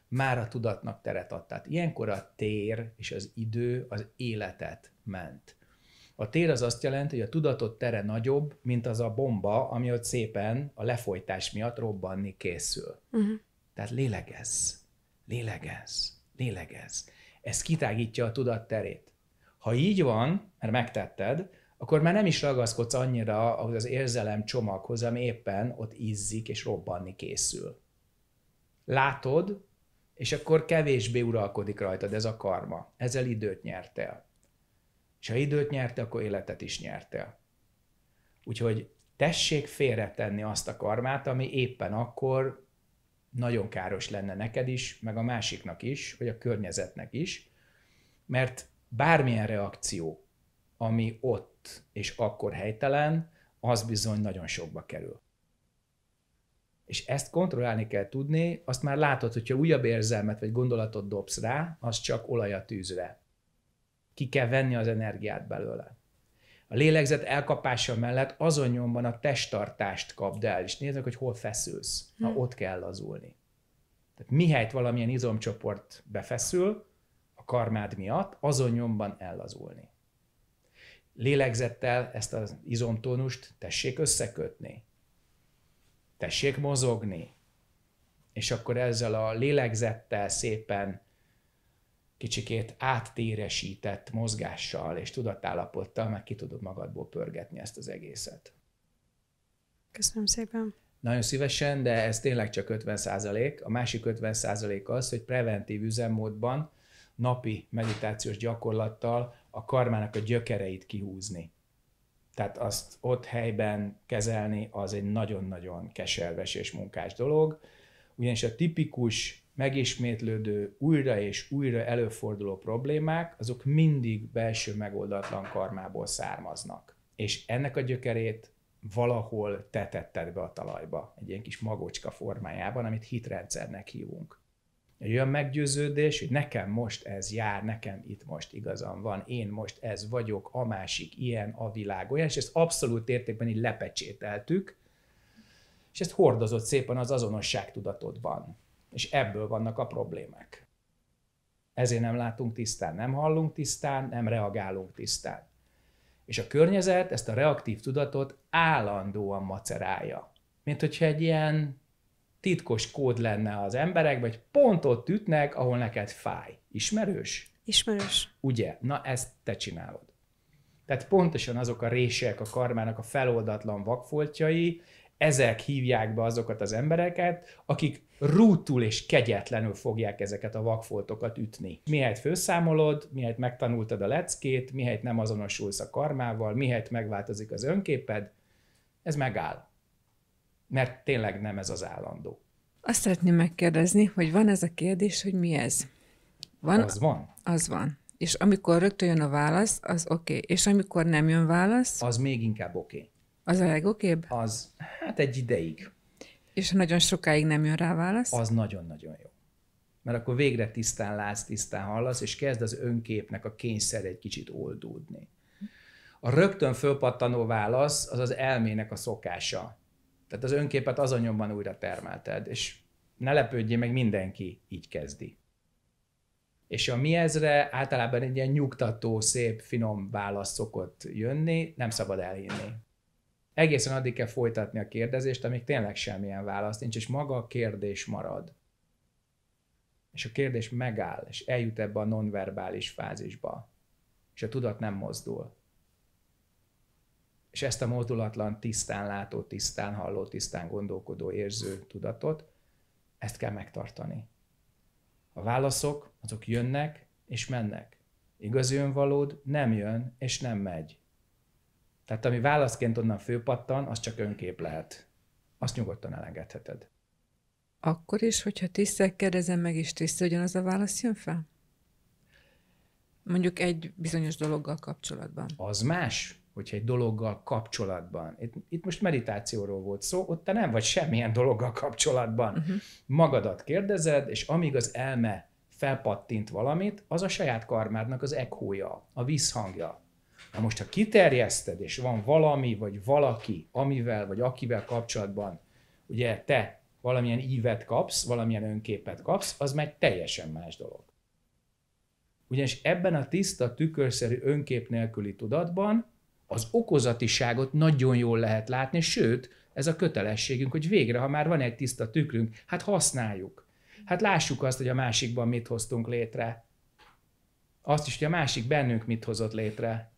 már a tudatnak teret ad. Tehát ilyenkor a tér és az idő az életet ment. A tér az azt jelenti, hogy a tudatot tere nagyobb, mint az a bomba, ami ott szépen a lefolytás miatt robbanni készül. Uh-huh. Tehát lélegez, lélegez, lélegez. Ez kitágítja a tudat terét. Ha így van, mert megtetted, akkor már nem is ragaszkodsz annyira ahhoz az érzelem csomaghoz, ami éppen ott izzik és robbanni készül. Látod, és akkor kevésbé uralkodik rajtad ez a karma. Ezzel időt nyertél. És ha időt nyertél, akkor életet is nyertél. Úgyhogy tessék félretenni azt a karmát, ami éppen akkor nagyon káros lenne neked is, meg a másiknak is, vagy a környezetnek is, mert bármilyen reakció, ami ott és akkor helytelen, az bizony nagyon sokba kerül. És ezt kontrollálni kell tudni, azt már látod, hogyha újabb érzelmet vagy gondolatot dobsz rá, az csak olaj a tűzre. Ki kell venni az energiát belőle. A lélegzet elkapása mellett azon nyomban a testtartást kapd el, és nézzük, hogy hol feszülsz. Na, hm. ott kell lazulni. Tehát mihelyt valamilyen izomcsoport befeszül a karmád miatt, azon nyomban ellazulni lélegzettel ezt az izomtónust tessék összekötni, tessék mozogni, és akkor ezzel a lélegzettel szépen kicsikét áttéresített mozgással és tudatállapottal meg ki tudod magadból pörgetni ezt az egészet. Köszönöm szépen. Nagyon szívesen, de ez tényleg csak 50 százalék. A másik 50 százalék az, hogy preventív üzemmódban napi meditációs gyakorlattal a karmának a gyökereit kihúzni. Tehát azt ott helyben kezelni az egy nagyon-nagyon keserves és munkás dolog, ugyanis a tipikus, megismétlődő, újra és újra előforduló problémák, azok mindig belső megoldatlan karmából származnak. És ennek a gyökerét valahol tetetted be a talajba, egy ilyen kis magocska formájában, amit hitrendszernek hívunk egy olyan meggyőződés, hogy nekem most ez jár, nekem itt most igazam van, én most ez vagyok, a másik ilyen, a világ olyan, és ezt abszolút értékben így lepecsételtük, és ezt hordozott szépen az azonosság tudatodban, És ebből vannak a problémák. Ezért nem látunk tisztán, nem hallunk tisztán, nem reagálunk tisztán. És a környezet ezt a reaktív tudatot állandóan macerálja. Mint hogyha egy ilyen titkos kód lenne az emberek, vagy pont ott ütnek, ahol neked fáj. Ismerős? Ismerős. Ugye? Na ezt te csinálod. Tehát pontosan azok a rések a karmának a feloldatlan vakfoltjai, ezek hívják be azokat az embereket, akik rútul és kegyetlenül fogják ezeket a vakfoltokat ütni. Mihelyt főszámolod, mihelyt megtanultad a leckét, mihelyt nem azonosulsz a karmával, mihelyt megváltozik az önképed, ez megáll mert tényleg nem ez az állandó. Azt szeretném megkérdezni, hogy van ez a kérdés, hogy mi ez? Van, az van. Az van. És amikor rögtön jön a válasz, az oké. Okay. És amikor nem jön válasz... Az még inkább oké. Okay. Az a legokébb? Az, hát egy ideig. És ha nagyon sokáig nem jön rá válasz? Az nagyon-nagyon jó. Mert akkor végre tisztán látsz, tisztán hallasz, és kezd az önképnek a kényszer egy kicsit oldódni. A rögtön fölpattanó válasz az az elmének a szokása. Tehát az önképet az anyomban újra termelted, és ne lepődjé meg, mindenki így kezdi. És a mi ezre általában egy ilyen nyugtató, szép, finom válasz szokott jönni, nem szabad elhinni. Egészen addig kell folytatni a kérdezést, amíg tényleg semmilyen választ. nincs, és maga a kérdés marad. És a kérdés megáll, és eljut ebbe a nonverbális fázisba, és a tudat nem mozdul és ezt a mozdulatlan, tisztán látó, tisztán halló, tisztán gondolkodó, érző tudatot, ezt kell megtartani. A válaszok, azok jönnek és mennek. Igazi önvalód nem jön és nem megy. Tehát ami válaszként onnan főpattan, az csak önkép lehet. Azt nyugodtan elengedheted. Akkor is, hogyha tisztel kérdezem meg, és tisztel ugyanaz a válasz jön fel? Mondjuk egy bizonyos dologgal kapcsolatban. Az más hogyha egy dologgal kapcsolatban, itt, itt most meditációról volt szó, ott te nem vagy semmilyen dologgal kapcsolatban. Uh-huh. Magadat kérdezed, és amíg az elme felpattint valamit, az a saját karmádnak az ekója, a visszhangja. Na most, ha kiterjeszted, és van valami, vagy valaki, amivel, vagy akivel kapcsolatban, ugye te valamilyen ívet kapsz, valamilyen önképet kapsz, az meg teljesen más dolog. Ugyanis ebben a tiszta, tükörszerű önkép nélküli tudatban az okozatiságot nagyon jól lehet látni, sőt, ez a kötelességünk, hogy végre, ha már van egy tiszta tükrünk, hát használjuk. Hát lássuk azt, hogy a másikban mit hoztunk létre. Azt is, hogy a másik bennünk mit hozott létre.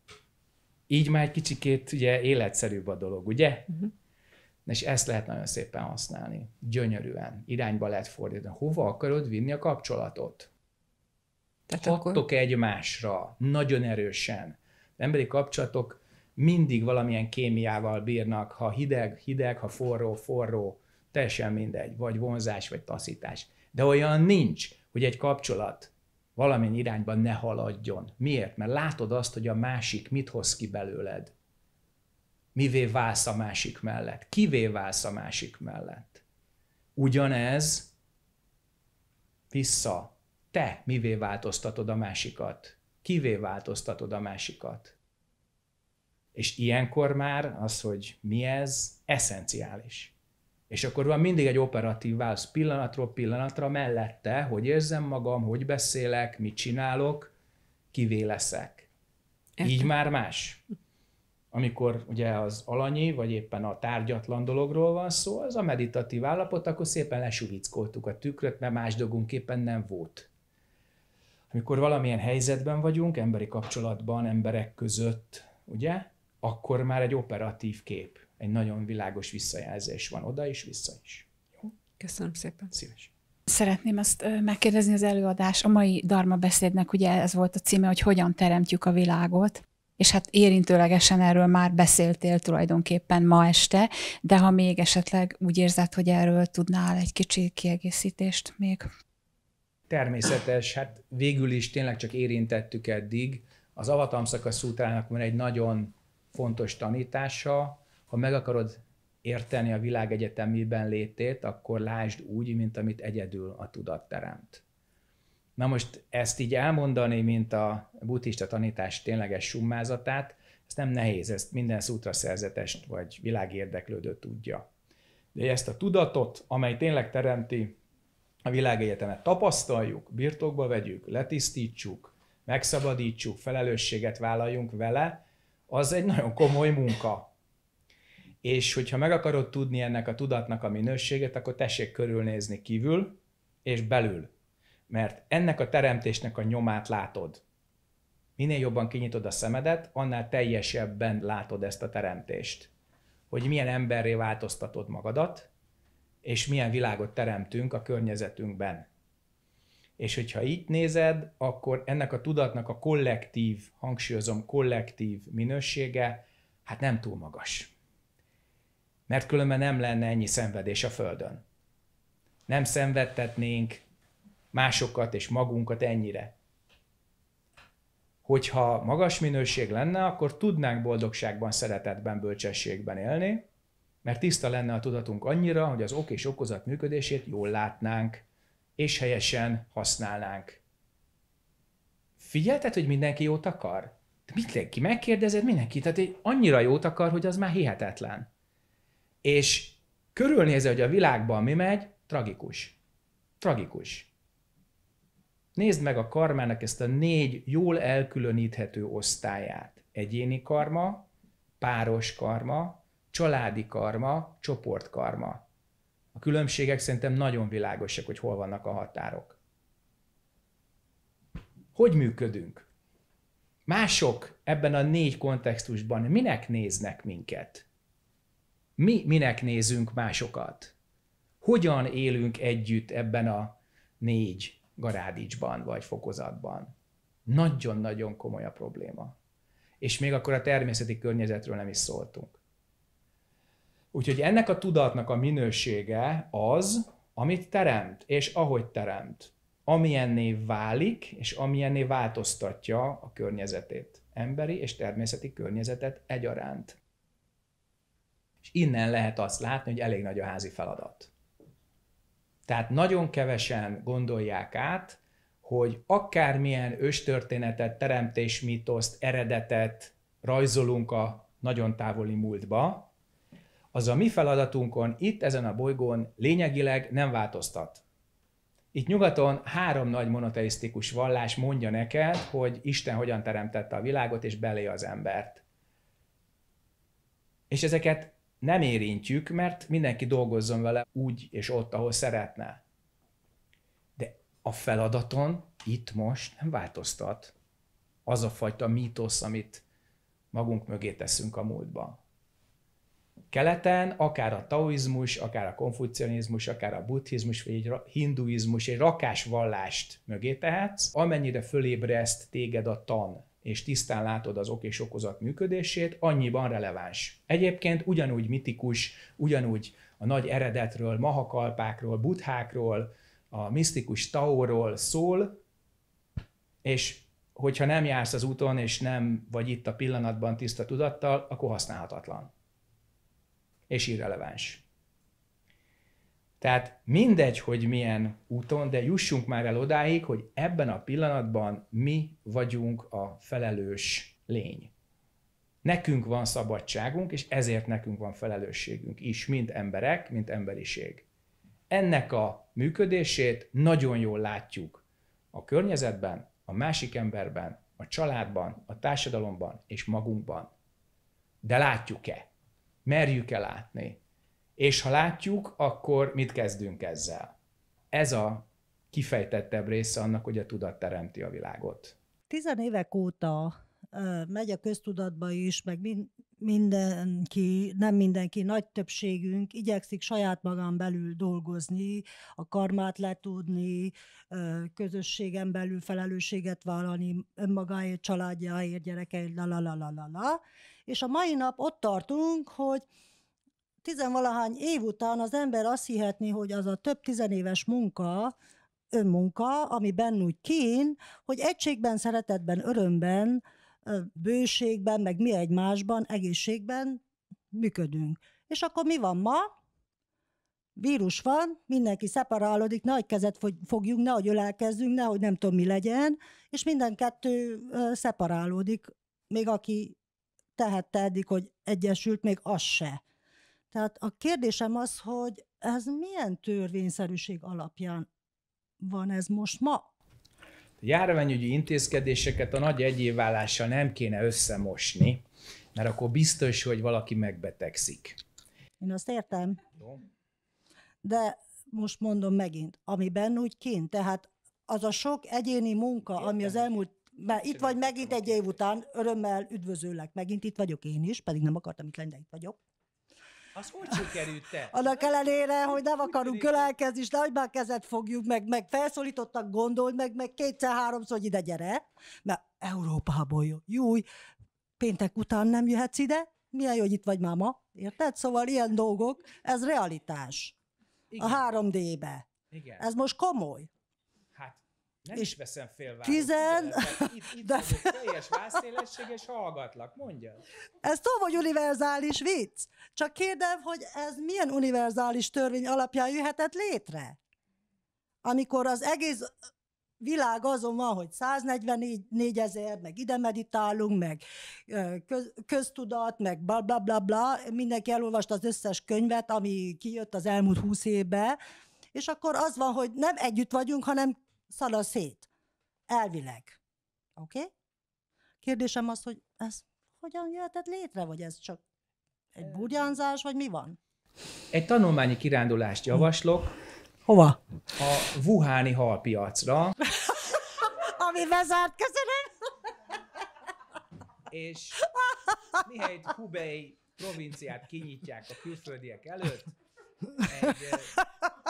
Így már egy kicsikét ugye, életszerűbb a dolog, ugye? Uh-huh. És ezt lehet nagyon szépen használni. Gyönyörűen. Irányba lehet fordítani. Hova akarod vinni a kapcsolatot? Tehát Hattok akkor... egymásra. Nagyon erősen. Az emberi kapcsolatok mindig valamilyen kémiával bírnak, ha hideg, hideg, ha forró, forró, teljesen mindegy, vagy vonzás, vagy taszítás. De olyan nincs, hogy egy kapcsolat valamilyen irányban ne haladjon. Miért? Mert látod azt, hogy a másik mit hoz ki belőled. Mivé válsz a másik mellett? Kivé válsz a másik mellett? Ugyanez vissza. Te mivé változtatod a másikat? Kivé változtatod a másikat? És ilyenkor már az, hogy mi ez, eszenciális. És akkor van mindig egy operatív válasz pillanatról pillanatra mellette, hogy érzem magam, hogy beszélek, mit csinálok, kivé leszek. Értem. Így már más. Amikor ugye az alanyi, vagy éppen a tárgyatlan dologról van szó, az a meditatív állapot, akkor szépen lesuvickoltuk a tükröt, mert más dolgunk éppen nem volt. Amikor valamilyen helyzetben vagyunk, emberi kapcsolatban, emberek között, ugye, akkor már egy operatív kép, egy nagyon világos visszajelzés van oda és vissza is. Jó? Köszönöm szépen. Szíves. Szeretném azt megkérdezni az előadás, a mai Dharma beszédnek ugye ez volt a címe, hogy hogyan teremtjük a világot, és hát érintőlegesen erről már beszéltél tulajdonképpen ma este, de ha még esetleg úgy érzed, hogy erről tudnál egy kicsi kiegészítést még. Természetes, hát végül is tényleg csak érintettük eddig. Az Avatamszaka szútrának van egy nagyon fontos tanítása, ha meg akarod érteni a világegyetemiben létét, akkor lásd úgy, mint amit egyedül a tudat teremt. Na most ezt így elmondani, mint a buddhista tanítás tényleges summázatát, ez nem nehéz, ezt minden szútra szerzetest vagy világérdeklődő tudja. De ezt a tudatot, amely tényleg teremti a világegyetemet, tapasztaljuk, birtokba vegyük, letisztítsuk, megszabadítsuk, felelősséget vállaljunk vele, az egy nagyon komoly munka. És hogyha meg akarod tudni ennek a tudatnak a minőségét, akkor tessék körülnézni kívül és belül. Mert ennek a teremtésnek a nyomát látod. Minél jobban kinyitod a szemedet, annál teljesebben látod ezt a teremtést. Hogy milyen emberré változtatod magadat, és milyen világot teremtünk a környezetünkben. És hogyha itt nézed, akkor ennek a tudatnak a kollektív, hangsúlyozom, kollektív minősége, hát nem túl magas. Mert különben nem lenne ennyi szenvedés a Földön. Nem szenvedtetnénk másokat és magunkat ennyire. Hogyha magas minőség lenne, akkor tudnánk boldogságban, szeretetben, bölcsességben élni, mert tiszta lenne a tudatunk annyira, hogy az ok és okozat működését jól látnánk, és helyesen használnánk. Figyelted, hogy mindenki jót akar? De mit ki megkérdezed mindenki, tehát annyira jót akar, hogy az már hihetetlen. És körülnéze, hogy a világban mi megy, tragikus. Tragikus. Nézd meg a karmának ezt a négy jól elkülöníthető osztályát. Egyéni karma, páros karma, családi karma, csoportkarma különbségek szerintem nagyon világosak, hogy hol vannak a határok. Hogy működünk? Mások ebben a négy kontextusban minek néznek minket? Mi minek nézünk másokat? Hogyan élünk együtt ebben a négy garádicsban vagy fokozatban? Nagyon-nagyon komoly a probléma. És még akkor a természeti környezetről nem is szóltunk. Úgyhogy ennek a tudatnak a minősége az, amit teremt, és ahogy teremt. Amilyenné válik, és amilyenné változtatja a környezetét. Emberi és természeti környezetet egyaránt. És innen lehet azt látni, hogy elég nagy a házi feladat. Tehát nagyon kevesen gondolják át, hogy akármilyen őstörténetet, teremtésmítoszt, eredetet rajzolunk a nagyon távoli múltba, az a mi feladatunkon itt ezen a bolygón lényegileg nem változtat. Itt nyugaton három nagy monoteisztikus vallás mondja neked, hogy Isten hogyan teremtette a világot és belé az embert. És ezeket nem érintjük, mert mindenki dolgozzon vele úgy és ott, ahol szeretne. De a feladaton itt most nem változtat az a fajta mítosz, amit magunk mögé teszünk a múltban keleten, akár a taoizmus, akár a konfucianizmus, akár a buddhizmus, vagy egy hinduizmus, egy rakás vallást mögé tehetsz, amennyire fölébreszt téged a tan, és tisztán látod az ok és okozat működését, annyiban releváns. Egyébként ugyanúgy mitikus, ugyanúgy a nagy eredetről, mahakalpákról, buthákról, a misztikus taóról szól, és hogyha nem jársz az úton, és nem vagy itt a pillanatban tiszta tudattal, akkor használhatatlan és irreleváns. Tehát mindegy, hogy milyen úton, de jussunk már el odáig, hogy ebben a pillanatban mi vagyunk a felelős lény. Nekünk van szabadságunk, és ezért nekünk van felelősségünk is, mint emberek, mint emberiség. Ennek a működését nagyon jól látjuk a környezetben, a másik emberben, a családban, a társadalomban és magunkban. De látjuk-e? Merjük-e látni? És ha látjuk, akkor mit kezdünk ezzel? Ez a kifejtettebb része annak, hogy a tudat teremti a világot. évek óta megy a köztudatba is, meg mindenki, nem mindenki, nagy többségünk igyekszik saját magán belül dolgozni, a karmát letudni, közösségen belül felelősséget vállalni önmagáért, családjáért, gyerekeért, la, la, la, la, la, la. És a mai nap ott tartunk, hogy tizenvalahány év után az ember azt hihetni, hogy az a több tizenéves munka, önmunka, ami bennúgy kín, hogy egységben, szeretetben, örömben bőségben, meg mi egymásban, egészségben működünk. És akkor mi van ma? Vírus van, mindenki szeparálódik, nehogy kezet fogjunk, nehogy ölelkezzünk, nehogy nem tudom mi legyen, és minden kettő szeparálódik, még aki tehette eddig, hogy egyesült, még az se. Tehát a kérdésem az, hogy ez milyen törvényszerűség alapján van ez most ma járványügyi intézkedéseket a nagy egyévállással nem kéne összemosni, mert akkor biztos, hogy valaki megbetegszik. Én azt értem. De most mondom megint, ami benne úgy kint, tehát az a sok egyéni munka, értem. ami az elmúlt mert itt vagy megint egy év után, örömmel üdvözöllek, megint itt vagyok én is, pedig nem akartam itt lenni, de itt vagyok. Az úgy sikerült te. Annak ellenére, hogy nem akarunk ölelkezni, és nagy kezet fogjuk, meg, meg felszólítottak, gondold meg, meg kétszer-háromszor, hogy ide gyere, mert Európából jó. Júj, péntek után nem jöhetsz ide, milyen jó, hogy itt vagy máma, érted? Szóval ilyen dolgok, ez realitás. Igen. A 3D-be. Igen. Ez most komoly. Nem és is veszem fél Tizen... Itt, *laughs* itt De... teljes vászélesség, és hallgatlak, mondja. Ez tudom, hogy univerzális vicc. Csak kérdem, hogy ez milyen univerzális törvény alapján jöhetett létre? Amikor az egész világ azon van, hogy 144 ezer, meg ide meditálunk, meg köz, köztudat, meg bla bla bla bla, mindenki elolvast az összes könyvet, ami kijött az elmúlt 20 évben, és akkor az van, hogy nem együtt vagyunk, hanem szalad szét. Elvileg. Oké? Okay? Kérdésem az, hogy ez hogyan jöhetett létre, vagy ez csak egy burjánzás, vagy mi van? Egy tanulmányi kirándulást javaslok. Hova? A Wuháni halpiacra. *laughs* Ami bezárt, köszönöm! És mihelyt Hubei provinciát kinyitják a külföldiek előtt, egy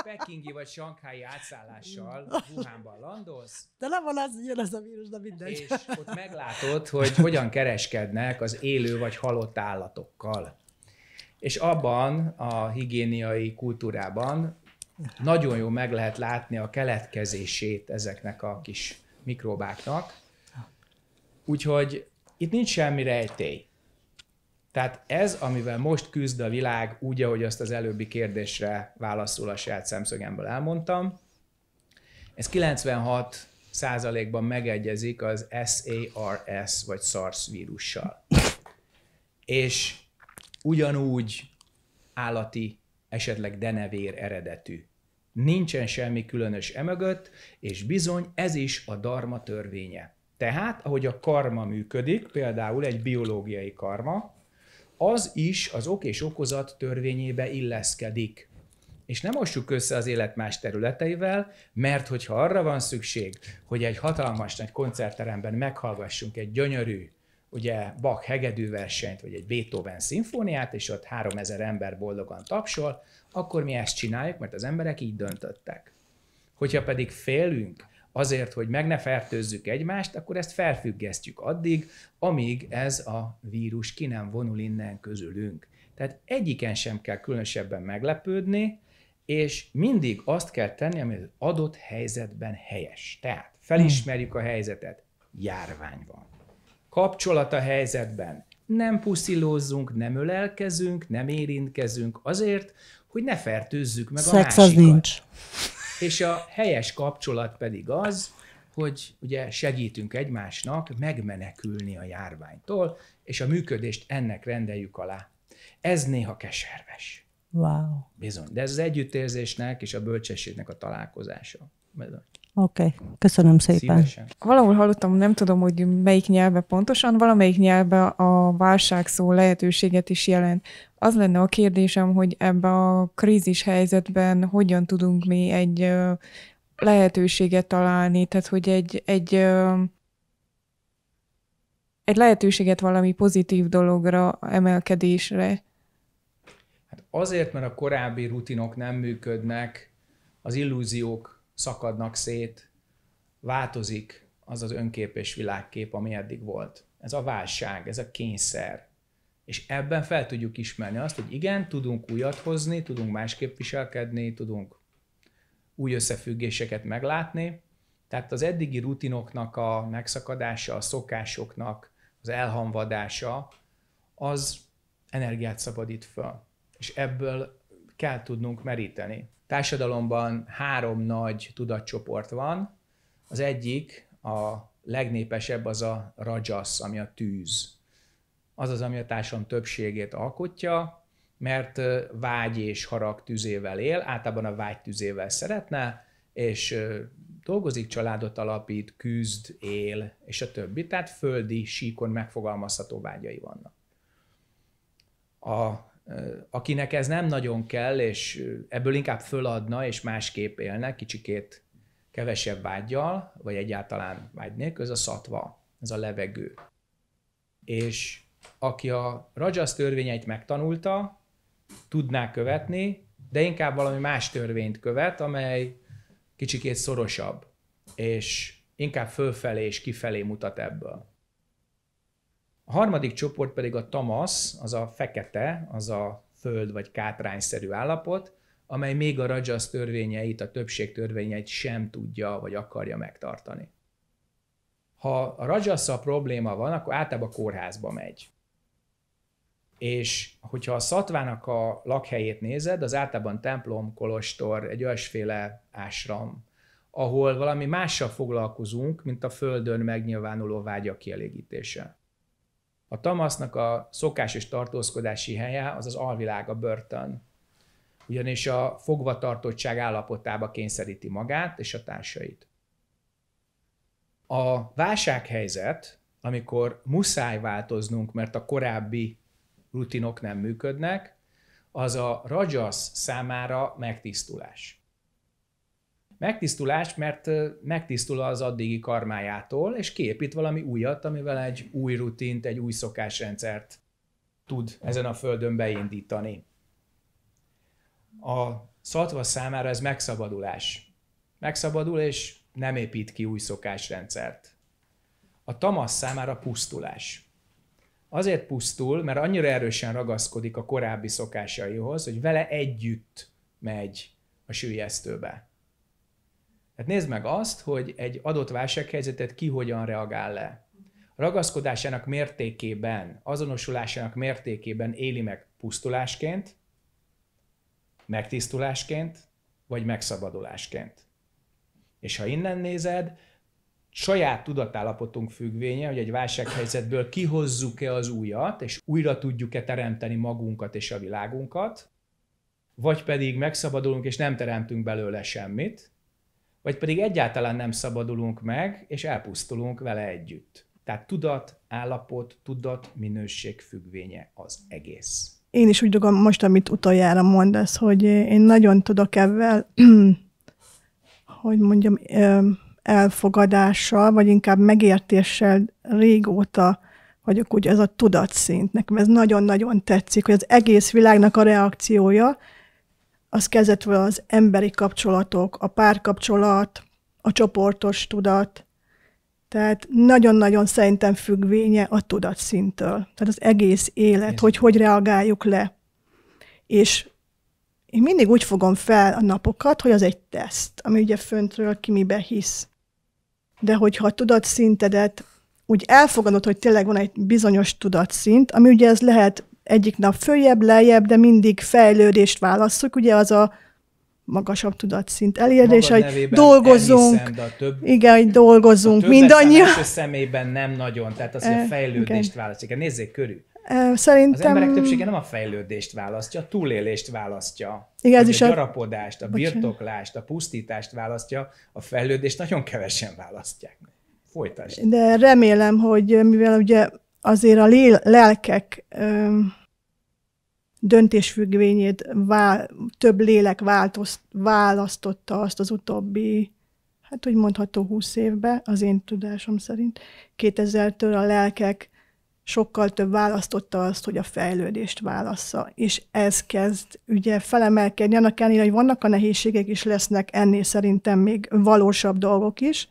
pekingi vagy sankhái átszállással *laughs* Wuhanban landolsz. De nem van az, jön ez a vírus, de mindegy. És ott meglátod, hogy hogyan kereskednek az élő vagy halott állatokkal. És abban a higiéniai kultúrában nagyon jó meg lehet látni a keletkezését ezeknek a kis mikrobáknak. Úgyhogy itt nincs semmi rejtély. Tehát ez, amivel most küzd a világ, úgy, ahogy azt az előbbi kérdésre válaszol a saját szemszögemből elmondtam, ez 96 százalékban megegyezik az SARS vagy SARS vírussal. És ugyanúgy állati, esetleg denevér eredetű. Nincsen semmi különös emögött, és bizony ez is a darma törvénye. Tehát, ahogy a karma működik, például egy biológiai karma, az is az ok és okozat törvényébe illeszkedik. És nem mossuk össze az élet más területeivel, mert hogyha arra van szükség, hogy egy hatalmas nagy koncertteremben meghallgassunk egy gyönyörű, ugye Bach hegedűversenyt, vagy egy Beethoven szimfóniát, és ott 3000 ember boldogan tapsol, akkor mi ezt csináljuk, mert az emberek így döntöttek. Hogyha pedig félünk, azért, hogy meg ne fertőzzük egymást, akkor ezt felfüggesztjük addig, amíg ez a vírus ki nem vonul innen közülünk. Tehát egyiken sem kell különösebben meglepődni, és mindig azt kell tenni, ami az adott helyzetben helyes. Tehát felismerjük a helyzetet, járvány van. Kapcsolat a helyzetben, nem puszilózzunk, nem ölelkezünk, nem érintkezünk azért, hogy ne fertőzzük meg Szex a másikat. az nincs. És a helyes kapcsolat pedig az, hogy ugye segítünk egymásnak megmenekülni a járványtól, és a működést ennek rendeljük alá. Ez néha keserves. Wow. Bizony, de ez az együttérzésnek és a bölcsességnek a találkozása. Bizony. Oké, okay. köszönöm szépen. Szívesen. Valahol hallottam, nem tudom, hogy melyik nyelve pontosan, valamelyik nyelve a válság szó lehetőséget is jelent. Az lenne a kérdésem, hogy ebbe a krízis helyzetben hogyan tudunk mi egy lehetőséget találni, tehát hogy egy, egy, egy lehetőséget valami pozitív dologra, emelkedésre. Hát azért, mert a korábbi rutinok nem működnek, az illúziók szakadnak szét, változik az az önkép és világkép, ami eddig volt. Ez a válság, ez a kényszer. És ebben fel tudjuk ismerni azt, hogy igen, tudunk újat hozni, tudunk másképp viselkedni, tudunk új összefüggéseket meglátni. Tehát az eddigi rutinoknak a megszakadása, a szokásoknak az elhamvadása, az energiát szabadít föl. És ebből kell tudnunk meríteni társadalomban három nagy tudatcsoport van. Az egyik, a legnépesebb az a rajasz, ami a tűz. Az az, ami a társadalom többségét alkotja, mert vágy és harag tüzével él, általában a vágy tüzével szeretne, és dolgozik, családot alapít, küzd, él, és a többi. Tehát földi síkon megfogalmazható vágyai vannak. A akinek ez nem nagyon kell, és ebből inkább föladna, és másképp élne, kicsikét kevesebb vágyjal, vagy egyáltalán vágy nélkül, ez a szatva, ez a levegő. És aki a Rajasz törvényeit megtanulta, tudná követni, de inkább valami más törvényt követ, amely kicsikét szorosabb, és inkább fölfelé és kifelé mutat ebből. A harmadik csoport pedig a tamasz, az a fekete, az a föld vagy kátrányszerű állapot, amely még a rajasz törvényeit, a többség törvényeit sem tudja vagy akarja megtartani. Ha a Rajasza probléma van, akkor általában a kórházba megy. És hogyha a szatvának a lakhelyét nézed, az általában templom, kolostor, egy olyasféle ásram, ahol valami mással foglalkozunk, mint a földön megnyilvánuló vágyak kielégítése. A tamasznak a szokás és tartózkodási helye az az alvilág, a börtön. Ugyanis a fogvatartottság állapotába kényszeríti magát és a társait. A válsághelyzet, amikor muszáj változnunk, mert a korábbi rutinok nem működnek, az a rajasz számára megtisztulás. Megtisztulás, mert megtisztul az addigi karmájától, és kiépít valami újat, amivel egy új rutint, egy új szokásrendszert tud ezen a földön beindítani. A szatva számára ez megszabadulás. Megszabadul, és nem épít ki új szokásrendszert. A tamasz számára pusztulás. Azért pusztul, mert annyira erősen ragaszkodik a korábbi szokásaihoz, hogy vele együtt megy a sűjesztőbe. Tehát nézd meg azt, hogy egy adott válsághelyzetet ki hogyan reagál le. A ragaszkodásának mértékében, azonosulásának mértékében éli meg pusztulásként, megtisztulásként, vagy megszabadulásként. És ha innen nézed, saját tudatállapotunk függvénye, hogy egy válsághelyzetből kihozzuk-e az újat, és újra tudjuk-e teremteni magunkat és a világunkat, vagy pedig megszabadulunk, és nem teremtünk belőle semmit, vagy pedig egyáltalán nem szabadulunk meg, és elpusztulunk vele együtt. Tehát tudat, állapot, tudat, minőség függvénye az egész. Én is úgy tudom, most, amit utoljára mondasz, hogy én nagyon tudok ebben, *clears throat* hogy mondjam, elfogadással, vagy inkább megértéssel régóta vagyok úgy ez a tudatszint. Nekem ez nagyon-nagyon tetszik, hogy az egész világnak a reakciója, az kezdetve az emberi kapcsolatok, a párkapcsolat, a csoportos tudat, tehát nagyon-nagyon szerintem függvénye a tudatszinttől. Tehát az egész élet, hogy hogy reagáljuk le. És én mindig úgy fogom fel a napokat, hogy az egy teszt, ami ugye föntről ki mibe hisz. De hogyha a tudatszintedet úgy elfogadod, hogy tényleg van egy bizonyos tudatszint, ami ugye ez lehet egyik nap följebb, lejjebb, de mindig fejlődést válasszuk, ugye az a magasabb tudatszint elérés, hogy dolgozunk. Elhiszem, de a több, igen, hogy dolgozunk mindannyian. A szemében nem nagyon, tehát az, hogy a e, fejlődést választja, választják. Nézzék körül. E, szerintem... Az emberek többsége nem a fejlődést választja, a túlélést választja. Igen, ez is a gyarapodást, a birtoklást, a pusztítást választja, a fejlődést nagyon kevesen választják. Folytasd. De remélem, hogy mivel ugye azért a lélkek döntésfüggvényét vál, több lélek változt, választotta azt az utóbbi, hát úgy mondható húsz évbe, az én tudásom szerint. 2000-től a lelkek sokkal több választotta azt, hogy a fejlődést válassza, és ez kezd ugye felemelkedni, annak ellenére, hogy vannak a nehézségek is lesznek, ennél szerintem még valósabb dolgok is.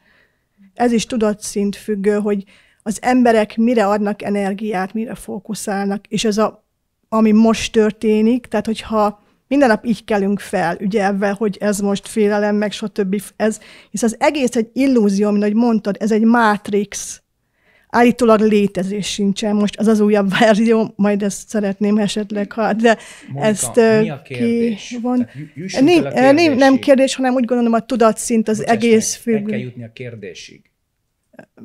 Ez is tudatszint függő, hogy az emberek mire adnak energiát, mire fókuszálnak, és ez a ami most történik, tehát hogyha minden nap így kelünk fel, ugye ebben, hogy ez most félelem, meg stb. Ez, hisz az egész egy illúzió, mint ahogy mondtad, ez egy Matrix Állítólag létezés sincsen. Most az az újabb verzió, majd ezt szeretném esetleg, ha, de Monika, ezt mi a kérdés? ki van. Nem, nem kérdés, hanem úgy gondolom a tudatszint az Bocsás, egész függ. Meg kell jutni a kérdésig.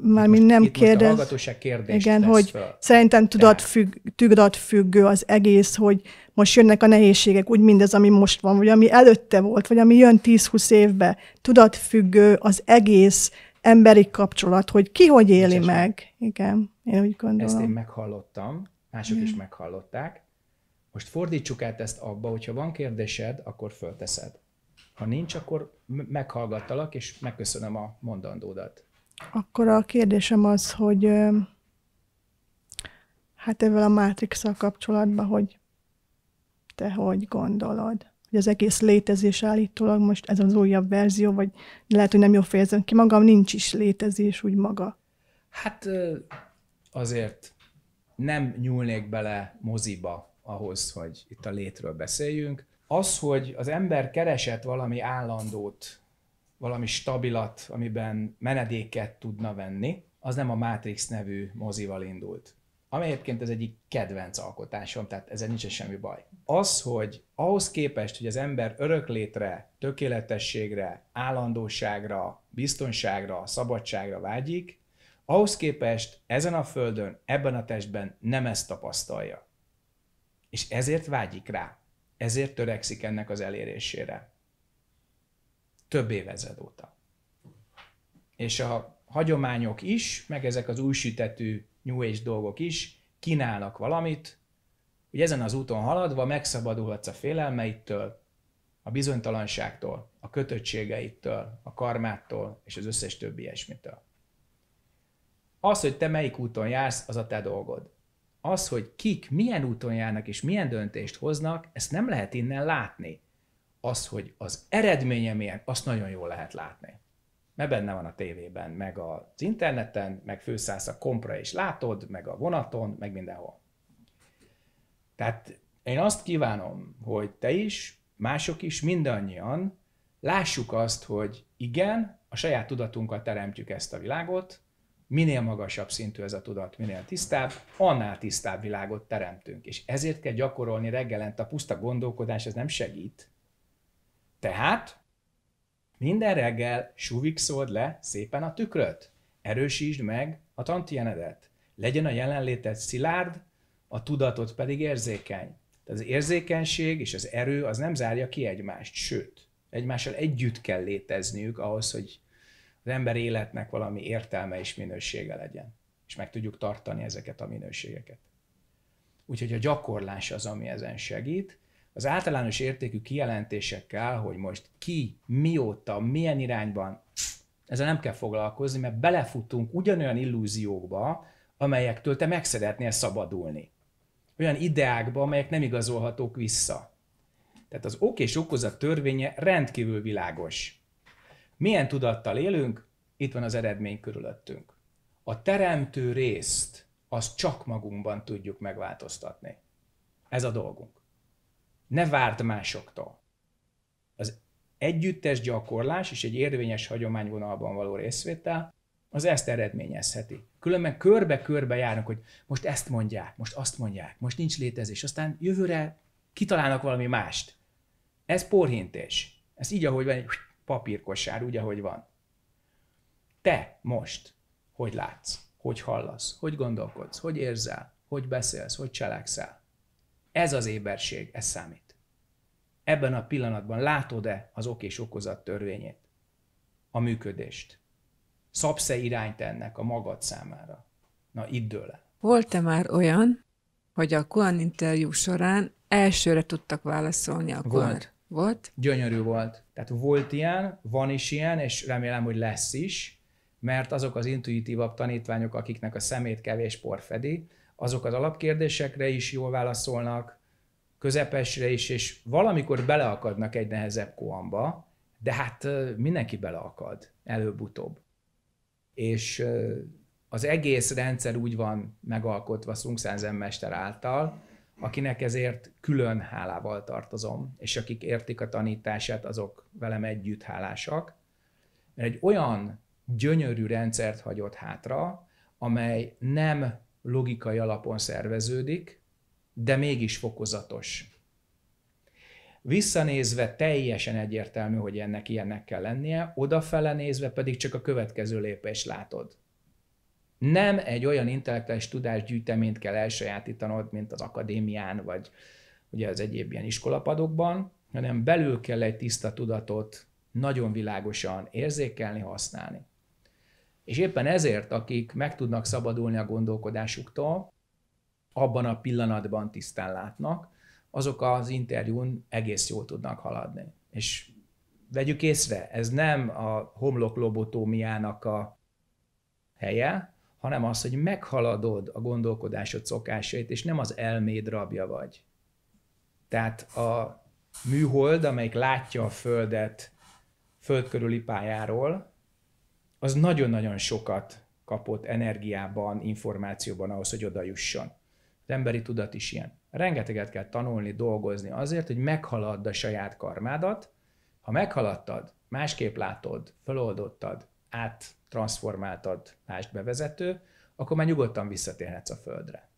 Már mi nem kérdez. Most kérdést igen, hogy fel. szerintem tudatfügg, tudatfüggő az egész, hogy most jönnek a nehézségek, úgy mindez, ami most van, vagy ami előtte volt, vagy ami jön 10-20 évbe. Tudatfüggő az egész emberi kapcsolat, hogy ki hogy éli Biztosan. meg. Igen, én úgy gondolom. Ezt én meghallottam, mások igen. is meghallották. Most fordítsuk át ezt abba, hogyha van kérdésed, akkor fölteszed. Ha nincs, akkor meghallgattalak, és megköszönöm a mondandódat. Akkor a kérdésem az, hogy hát ezzel a matrix kapcsolatban, hogy te hogy gondolod? Hogy az egész létezés állítólag most ez az újabb verzió, vagy lehet, hogy nem jól fejezem ki magam, nincs is létezés úgy maga. Hát azért nem nyúlnék bele moziba ahhoz, hogy itt a létről beszéljünk. Az, hogy az ember keresett valami állandót valami stabilat, amiben menedéket tudna venni, az nem a Matrix nevű mozival indult. Ami egyébként az egyik kedvenc alkotásom, tehát ezzel nincs semmi baj. Az, hogy ahhoz képest, hogy az ember öröklétre, tökéletességre, állandóságra, biztonságra, szabadságra vágyik, ahhoz képest ezen a földön, ebben a testben nem ezt tapasztalja. És ezért vágyik rá, ezért törekszik ennek az elérésére több évezred óta. És a hagyományok is, meg ezek az újsütetű New Age dolgok is kínálnak valamit, hogy ezen az úton haladva megszabadulhatsz a félelmeittől, a bizonytalanságtól, a kötöttségeittől, a karmától és az összes többi ilyesmitől. Az, hogy te melyik úton jársz, az a te dolgod. Az, hogy kik milyen úton járnak és milyen döntést hoznak, ezt nem lehet innen látni az, hogy az eredménye milyen, azt nagyon jól lehet látni. Mert benne van a tévében, meg az interneten, meg főszállsz a kompra és látod, meg a vonaton, meg mindenhol. Tehát én azt kívánom, hogy te is, mások is, mindannyian lássuk azt, hogy igen, a saját tudatunkkal teremtjük ezt a világot, minél magasabb szintű ez a tudat, minél tisztább, annál tisztább világot teremtünk. És ezért kell gyakorolni reggelent, a puszta gondolkodás ez nem segít, tehát minden reggel suvikszod le szépen a tükröt, erősítsd meg a tantienedet, legyen a jelenléted szilárd, a tudatot pedig érzékeny. Tehát az érzékenység és az erő az nem zárja ki egymást, sőt, egymással együtt kell létezniük ahhoz, hogy az ember életnek valami értelme és minősége legyen, és meg tudjuk tartani ezeket a minőségeket. Úgyhogy a gyakorlás az, ami ezen segít, az általános értékű kijelentésekkel, hogy most ki, mióta, milyen irányban, ezzel nem kell foglalkozni, mert belefutunk ugyanolyan illúziókba, amelyektől te meg szeretnél szabadulni. Olyan ideákba, amelyek nem igazolhatók vissza. Tehát az ok és okozat törvénye rendkívül világos. Milyen tudattal élünk? Itt van az eredmény körülöttünk. A teremtő részt, azt csak magunkban tudjuk megváltoztatni. Ez a dolgunk. Ne várt másoktól. Az együttes gyakorlás és egy érvényes hagyományvonalban való részvétel az ezt eredményezheti. Különben körbe-körbe járnak, hogy most ezt mondják, most azt mondják, most nincs létezés, aztán jövőre kitalálnak valami mást. Ez porhintés. Ez így, ahogy van, egy papírkosár, úgy, ahogy van. Te most hogy látsz, hogy hallasz, hogy gondolkodsz, hogy érzel, hogy beszélsz, hogy cselekszel? Ez az éberség, ez számít. Ebben a pillanatban látod-e az ok és okozat törvényét, a működést? Szabsz-e irányt ennek a magad számára? Na, itt dől el. Volt-e már olyan, hogy a Kuan interjú során elsőre tudtak válaszolni a Kuan? Volt. Volt? Gyönyörű volt. Tehát volt ilyen, van is ilyen, és remélem, hogy lesz is, mert azok az intuitívabb tanítványok, akiknek a szemét kevés por fedi, azok az alapkérdésekre is jól válaszolnak, közepesre is, és valamikor beleakadnak egy nehezebb koamba, de hát mindenki beleakad, előbb-utóbb. És az egész rendszer úgy van megalkotva Szungszán mester által, akinek ezért külön hálával tartozom, és akik értik a tanítását, azok velem együtt hálásak, mert egy olyan gyönyörű rendszert hagyott hátra, amely nem logikai alapon szerveződik, de mégis fokozatos. Visszanézve teljesen egyértelmű, hogy ennek ilyennek kell lennie, odafele nézve pedig csak a következő lépést látod. Nem egy olyan intellektuális tudásgyűjteményt kell elsajátítanod, mint az akadémián, vagy ugye az egyéb ilyen iskolapadokban, hanem belül kell egy tiszta tudatot nagyon világosan érzékelni, használni. És éppen ezért, akik meg tudnak szabadulni a gondolkodásuktól, abban a pillanatban tisztán látnak, azok az interjún egész jól tudnak haladni. És vegyük észre, ez nem a homlok lobotómiának a helye, hanem az, hogy meghaladod a gondolkodásod szokásait, és nem az elméd rabja vagy. Tehát a műhold, amelyik látja a Földet föld körüli pályáról, az nagyon-nagyon sokat kapott energiában, információban ahhoz, hogy oda jusson. Az emberi tudat is ilyen. Rengeteget kell tanulni, dolgozni azért, hogy meghaladd a saját karmádat. Ha meghaladtad, másképp látod, feloldottad, áttransformáltad, mást bevezető, akkor már nyugodtan visszatérhetsz a földre.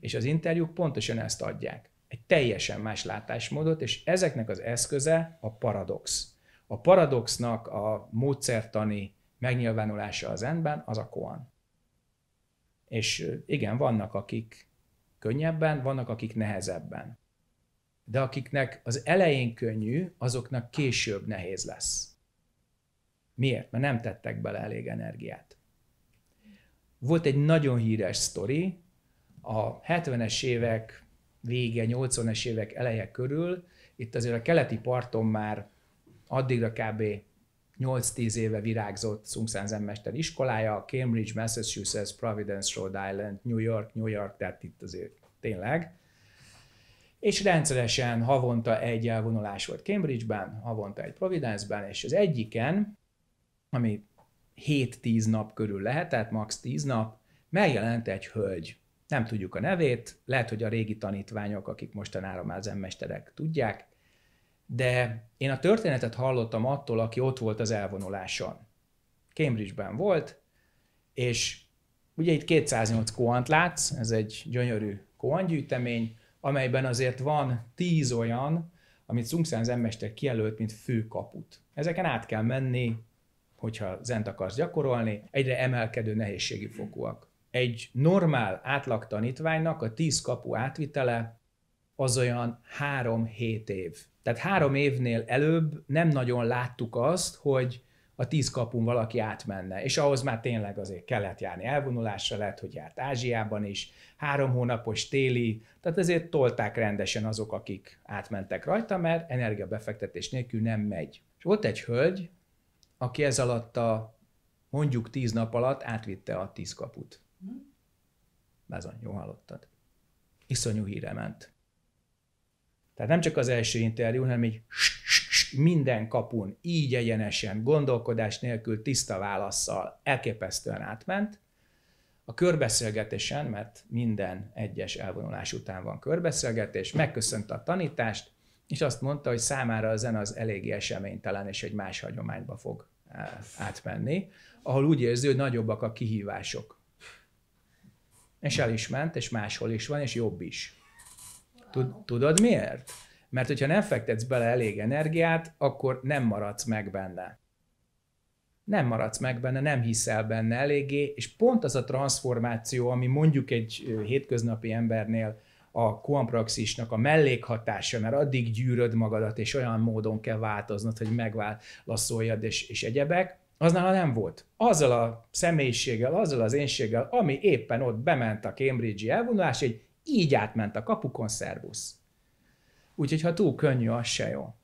És az interjúk pontosan ezt adják. Egy teljesen más látásmódot, és ezeknek az eszköze a paradox. A paradoxnak a módszertani megnyilvánulása az enben, az a koan. És igen, vannak akik könnyebben, vannak akik nehezebben. De akiknek az elején könnyű, azoknak később nehéz lesz. Miért? Mert nem tettek bele elég energiát. Volt egy nagyon híres sztori, a 70-es évek vége, 80-es évek eleje körül, itt azért a keleti parton már addigra kb. 8-10 éve virágzott Sungsanzen mester iskolája, Cambridge, Massachusetts, Providence, Rhode Island, New York, New York, tehát itt azért tényleg. És rendszeresen havonta egy elvonulás volt Cambridge-ben, havonta egy Providence-ben, és az egyiken, ami 7-10 nap körül lehetett, max. 10 nap, megjelent egy hölgy. Nem tudjuk a nevét, lehet, hogy a régi tanítványok, akik mostanára már zenmesterek tudják, de én a történetet hallottam attól, aki ott volt az elvonuláson. Cambridge-ben volt, és ugye itt 208 koant látsz, ez egy gyönyörű koantgyűjtemény, amelyben azért van 10 olyan, amit Sungsan zenmester kijelölt, mint főkaput. Ezeken át kell menni, hogyha zent akarsz gyakorolni, egyre emelkedő nehézségi fokúak. Egy normál átlag tanítványnak a 10 kapu átvitele az olyan 3-7 év. Tehát három évnél előbb nem nagyon láttuk azt, hogy a tíz kapun valaki átmenne, és ahhoz már tényleg azért kellett járni elvonulásra, lehet, hogy járt Ázsiában is, három hónapos téli, tehát ezért tolták rendesen azok, akik átmentek rajta, mert energiabefektetés nélkül nem megy. És volt egy hölgy, aki ez alatt a mondjuk tíz nap alatt átvitte a tíz kaput. Mhm. Bázony, jó hallottad. Iszonyú híre ment. Tehát nem csak az első interjú, hanem így minden kapun, így egyenesen, gondolkodás nélkül, tiszta válaszsal elképesztően átment. A körbeszélgetésen, mert minden egyes elvonulás után van körbeszélgetés, megköszönte a tanítást, és azt mondta, hogy számára a zene az eléggé eseménytelen, és egy más hagyományba fog e, átmenni, ahol úgy érzi, hogy nagyobbak a kihívások. És el is ment, és máshol is van, és jobb is. Tudod miért? Mert hogyha nem fektetsz bele elég energiát, akkor nem maradsz meg benne. Nem maradsz meg benne, nem hiszel benne eléggé, és pont az a transformáció, ami mondjuk egy hétköznapi embernél a kuampraxisnak a mellékhatása, mert addig gyűröd magadat, és olyan módon kell változnod, hogy megválaszoljad, és, és egyebek, az nála nem volt. Azzal a személyiséggel, azzal az énséggel, ami éppen ott bement a Cambridge-i elvonulás, egy így átment a kapukon, szervusz. Úgyhogy ha túl könnyű, az se jó.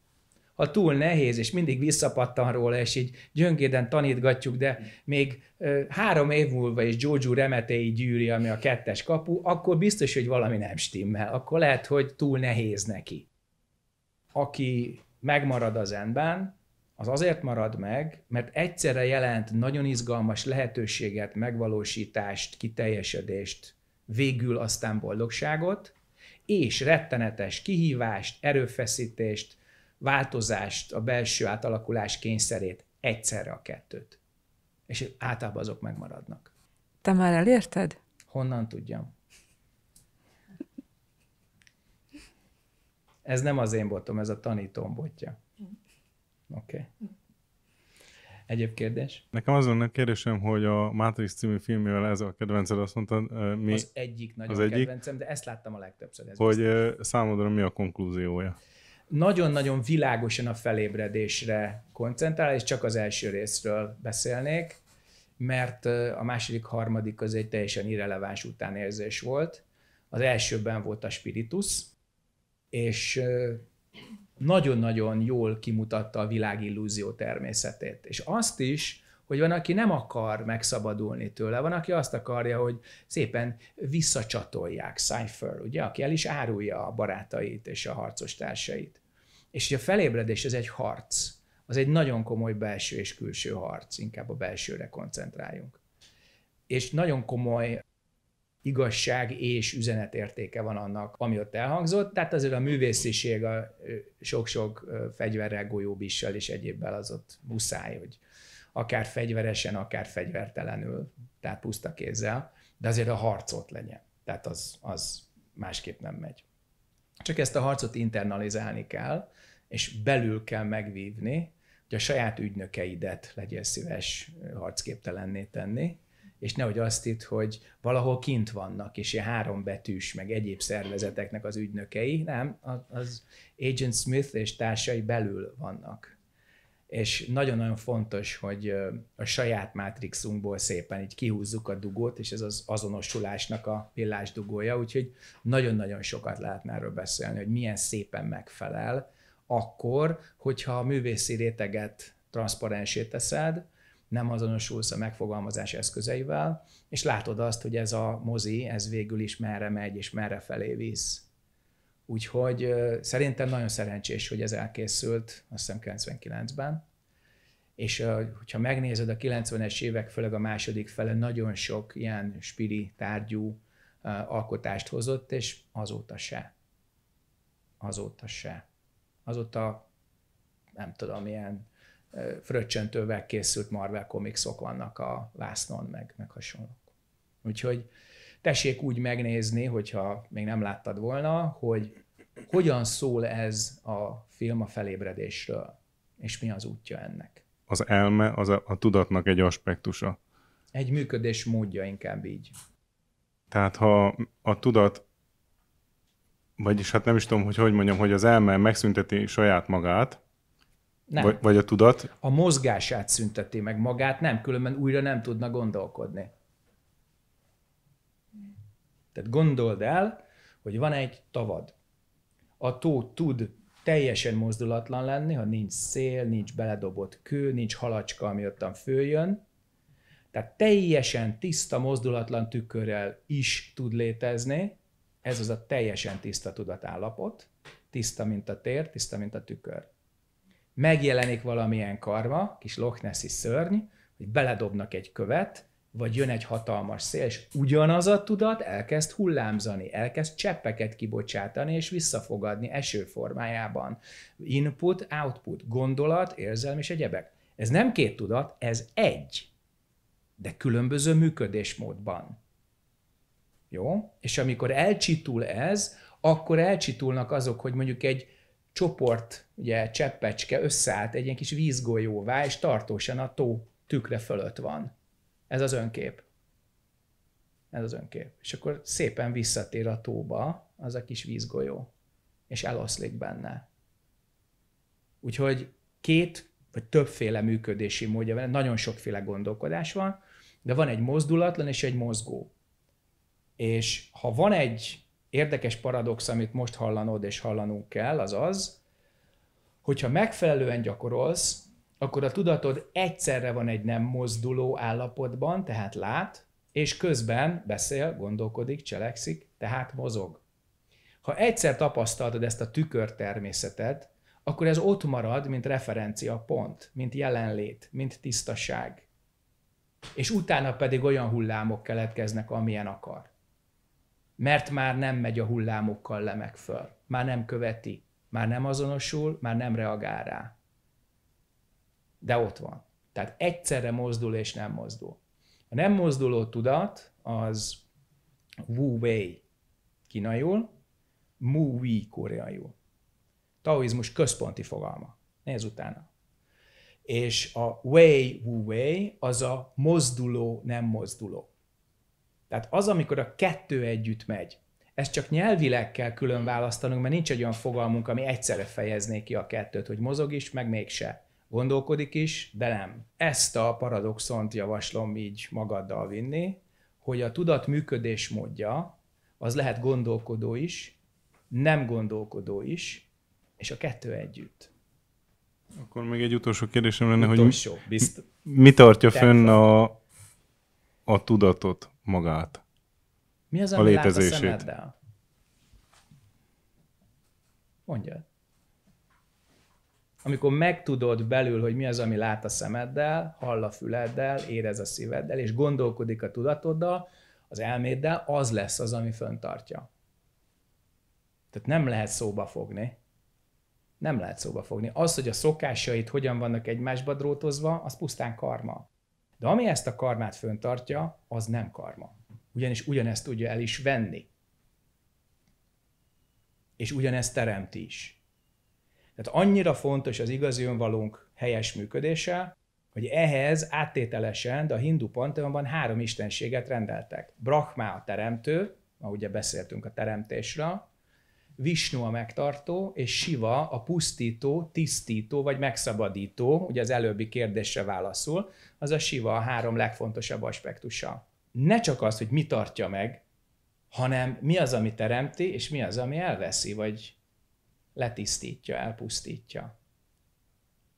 Ha túl nehéz, és mindig visszapattan róla, és így gyöngéden tanítgatjuk, de még ö, három év múlva is Jojo remetei gyűri, ami a kettes kapu, akkor biztos, hogy valami nem stimmel. Akkor lehet, hogy túl nehéz neki. Aki megmarad az enben, az azért marad meg, mert egyszerre jelent nagyon izgalmas lehetőséget, megvalósítást, kiteljesedést, végül aztán boldogságot, és rettenetes kihívást, erőfeszítést, változást, a belső átalakulás kényszerét, egyszerre a kettőt. És általában azok megmaradnak. Te már elérted? Honnan tudjam? Ez nem az én botom, ez a tanítóm botja. Oké. Okay. Egyéb kérdés? Nekem az lenne kérdésem, hogy a Matrix című filmjével ez a kedvenced, azt mondtad, mi... Az egyik nagyon az egyik, kedvencem, de ezt láttam a legtöbbször. Ez hogy biztos. számodra mi a konklúziója? Nagyon-nagyon világosan a felébredésre koncentrál, és csak az első részről beszélnék, mert a második, harmadik az egy teljesen irreleváns utánérzés volt. Az elsőben volt a spiritus, és nagyon-nagyon jól kimutatta a világ illúzió természetét. És azt is, hogy van, aki nem akar megszabadulni tőle, van, aki azt akarja, hogy szépen visszacsatolják Cypher, ugye, aki el is árulja a barátait és a harcos társait. És a felébredés az egy harc, az egy nagyon komoly belső és külső harc, inkább a belsőre koncentráljunk. És nagyon komoly igazság és üzenetértéke van annak, ami ott elhangzott. Tehát azért a művésziség a sok-sok fegyverrel, golyóbissal és egyébbel az ott muszáj, hogy akár fegyveresen, akár fegyvertelenül, tehát puszta kézzel, de azért a harcot legyen. Tehát az, az másképp nem megy. Csak ezt a harcot internalizálni kell, és belül kell megvívni, hogy a saját ügynökeidet legyél szíves harcképtelenné tenni, és nehogy azt itt, hogy valahol kint vannak, és ilyen betűs meg egyéb szervezeteknek az ügynökei, nem, az Agent Smith és társai belül vannak. És nagyon-nagyon fontos, hogy a saját mátrixunkból szépen így kihúzzuk a dugót, és ez az azonosulásnak a villás dugója, úgyhogy nagyon-nagyon sokat lehetne erről beszélni, hogy milyen szépen megfelel, akkor, hogyha a művészi réteget transzparensé teszed, nem azonosulsz a megfogalmazás eszközeivel, és látod azt, hogy ez a mozi, ez végül is merre megy és merre felé visz. Úgyhogy szerintem nagyon szerencsés, hogy ez elkészült, azt hiszem 99-ben, és hogyha megnézed a 90-es évek, főleg a második fele, nagyon sok ilyen spiri tárgyú alkotást hozott, és azóta se. Azóta se. Azóta nem tudom, ilyen fröccsöntővel készült Marvel komikszok vannak a vásznon, meg, meg hasonlók. Úgyhogy tessék úgy megnézni, hogyha még nem láttad volna, hogy hogyan szól ez a film a felébredésről, és mi az útja ennek. Az elme az a, a tudatnak egy aspektusa. Egy működés módja inkább így. Tehát ha a tudat, vagyis hát nem is tudom, hogy hogy mondjam, hogy az elme megszünteti saját magát, nem. Vagy, vagy a tudat? A mozgását szünteti meg magát, nem, különben újra nem tudna gondolkodni. Tehát gondold el, hogy van egy tavad. A tó tud teljesen mozdulatlan lenni, ha nincs szél, nincs beledobott kő, nincs halacska, ami ottan följön. Tehát teljesen tiszta, mozdulatlan tükörrel is tud létezni. Ez az a teljesen tiszta tudatállapot. Tiszta, mint a tér, tiszta, mint a tükör megjelenik valamilyen karma, kis Loch Nessi szörny, hogy beledobnak egy követ, vagy jön egy hatalmas szél, és ugyanaz a tudat elkezd hullámzani, elkezd cseppeket kibocsátani és visszafogadni eső formájában. Input, output, gondolat, érzelm és egyebek. Ez nem két tudat, ez egy, de különböző működésmódban. Jó? És amikor elcsitul ez, akkor elcsitulnak azok, hogy mondjuk egy csoport, ugye cseppecske összeállt egy ilyen kis vízgolyóvá, és tartósan a tó tükre fölött van. Ez az önkép. Ez az önkép. És akkor szépen visszatér a tóba az a kis vízgolyó, és eloszlik benne. Úgyhogy két vagy többféle működési módja van, nagyon sokféle gondolkodás van, de van egy mozdulatlan és egy mozgó. És ha van egy érdekes paradox, amit most hallanod és hallanunk kell, az az, hogyha megfelelően gyakorolsz, akkor a tudatod egyszerre van egy nem mozduló állapotban, tehát lát, és közben beszél, gondolkodik, cselekszik, tehát mozog. Ha egyszer tapasztaltad ezt a tükör természetet, akkor ez ott marad, mint referencia pont, mint jelenlét, mint tisztaság. És utána pedig olyan hullámok keletkeznek, amilyen akar mert már nem megy a hullámokkal lemek föl, már nem követi, már nem azonosul, már nem reagál rá. De ott van. Tehát egyszerre mozdul és nem mozdul. A nem mozduló tudat az Wu Wei kínaiul, Mu Wei koreaiul. Taoizmus központi fogalma. Nézz utána. És a Wei Wu Wei az a mozduló, nem mozduló. Tehát az, amikor a kettő együtt megy, ezt csak nyelvileg kell külön választanunk, mert nincs egy olyan fogalmunk, ami egyszerre fejezné ki a kettőt, hogy mozog is, meg mégse. Gondolkodik is, de nem. Ezt a paradoxont javaslom így magaddal vinni, hogy a tudat működés módja az lehet gondolkodó is, nem gondolkodó is, és a kettő együtt. Akkor még egy utolsó kérdésem lenne, utolsó, hogy mi, bizt... mi tartja fenn fönn a, a tudatot? magát. Mi az, ami a létezését. a szemeddel? Mondja. Amikor megtudod belül, hogy mi az, ami lát a szemeddel, hall a füleddel, érez a szíveddel, és gondolkodik a tudatoddal, az elméddel, az lesz az, ami föntartja. Tehát nem lehet szóba fogni. Nem lehet szóba fogni. Az, hogy a szokásait hogyan vannak egymásba drótozva, az pusztán karma. De ami ezt a karmát föntartja, az nem karma. Ugyanis ugyanezt tudja el is venni. És ugyanezt teremt is. Tehát annyira fontos az igazi önvalónk helyes működése, hogy ehhez áttételesen, de a hindu panteonban három istenséget rendeltek. Brahma a teremtő, ahogy beszéltünk a teremtésről, Visnu a megtartó, és Siva a pusztító, tisztító vagy megszabadító, ugye az előbbi kérdésre válaszul, az a Siva a három legfontosabb aspektusa. Ne csak az, hogy mi tartja meg, hanem mi az, ami teremti, és mi az, ami elveszi, vagy letisztítja, elpusztítja.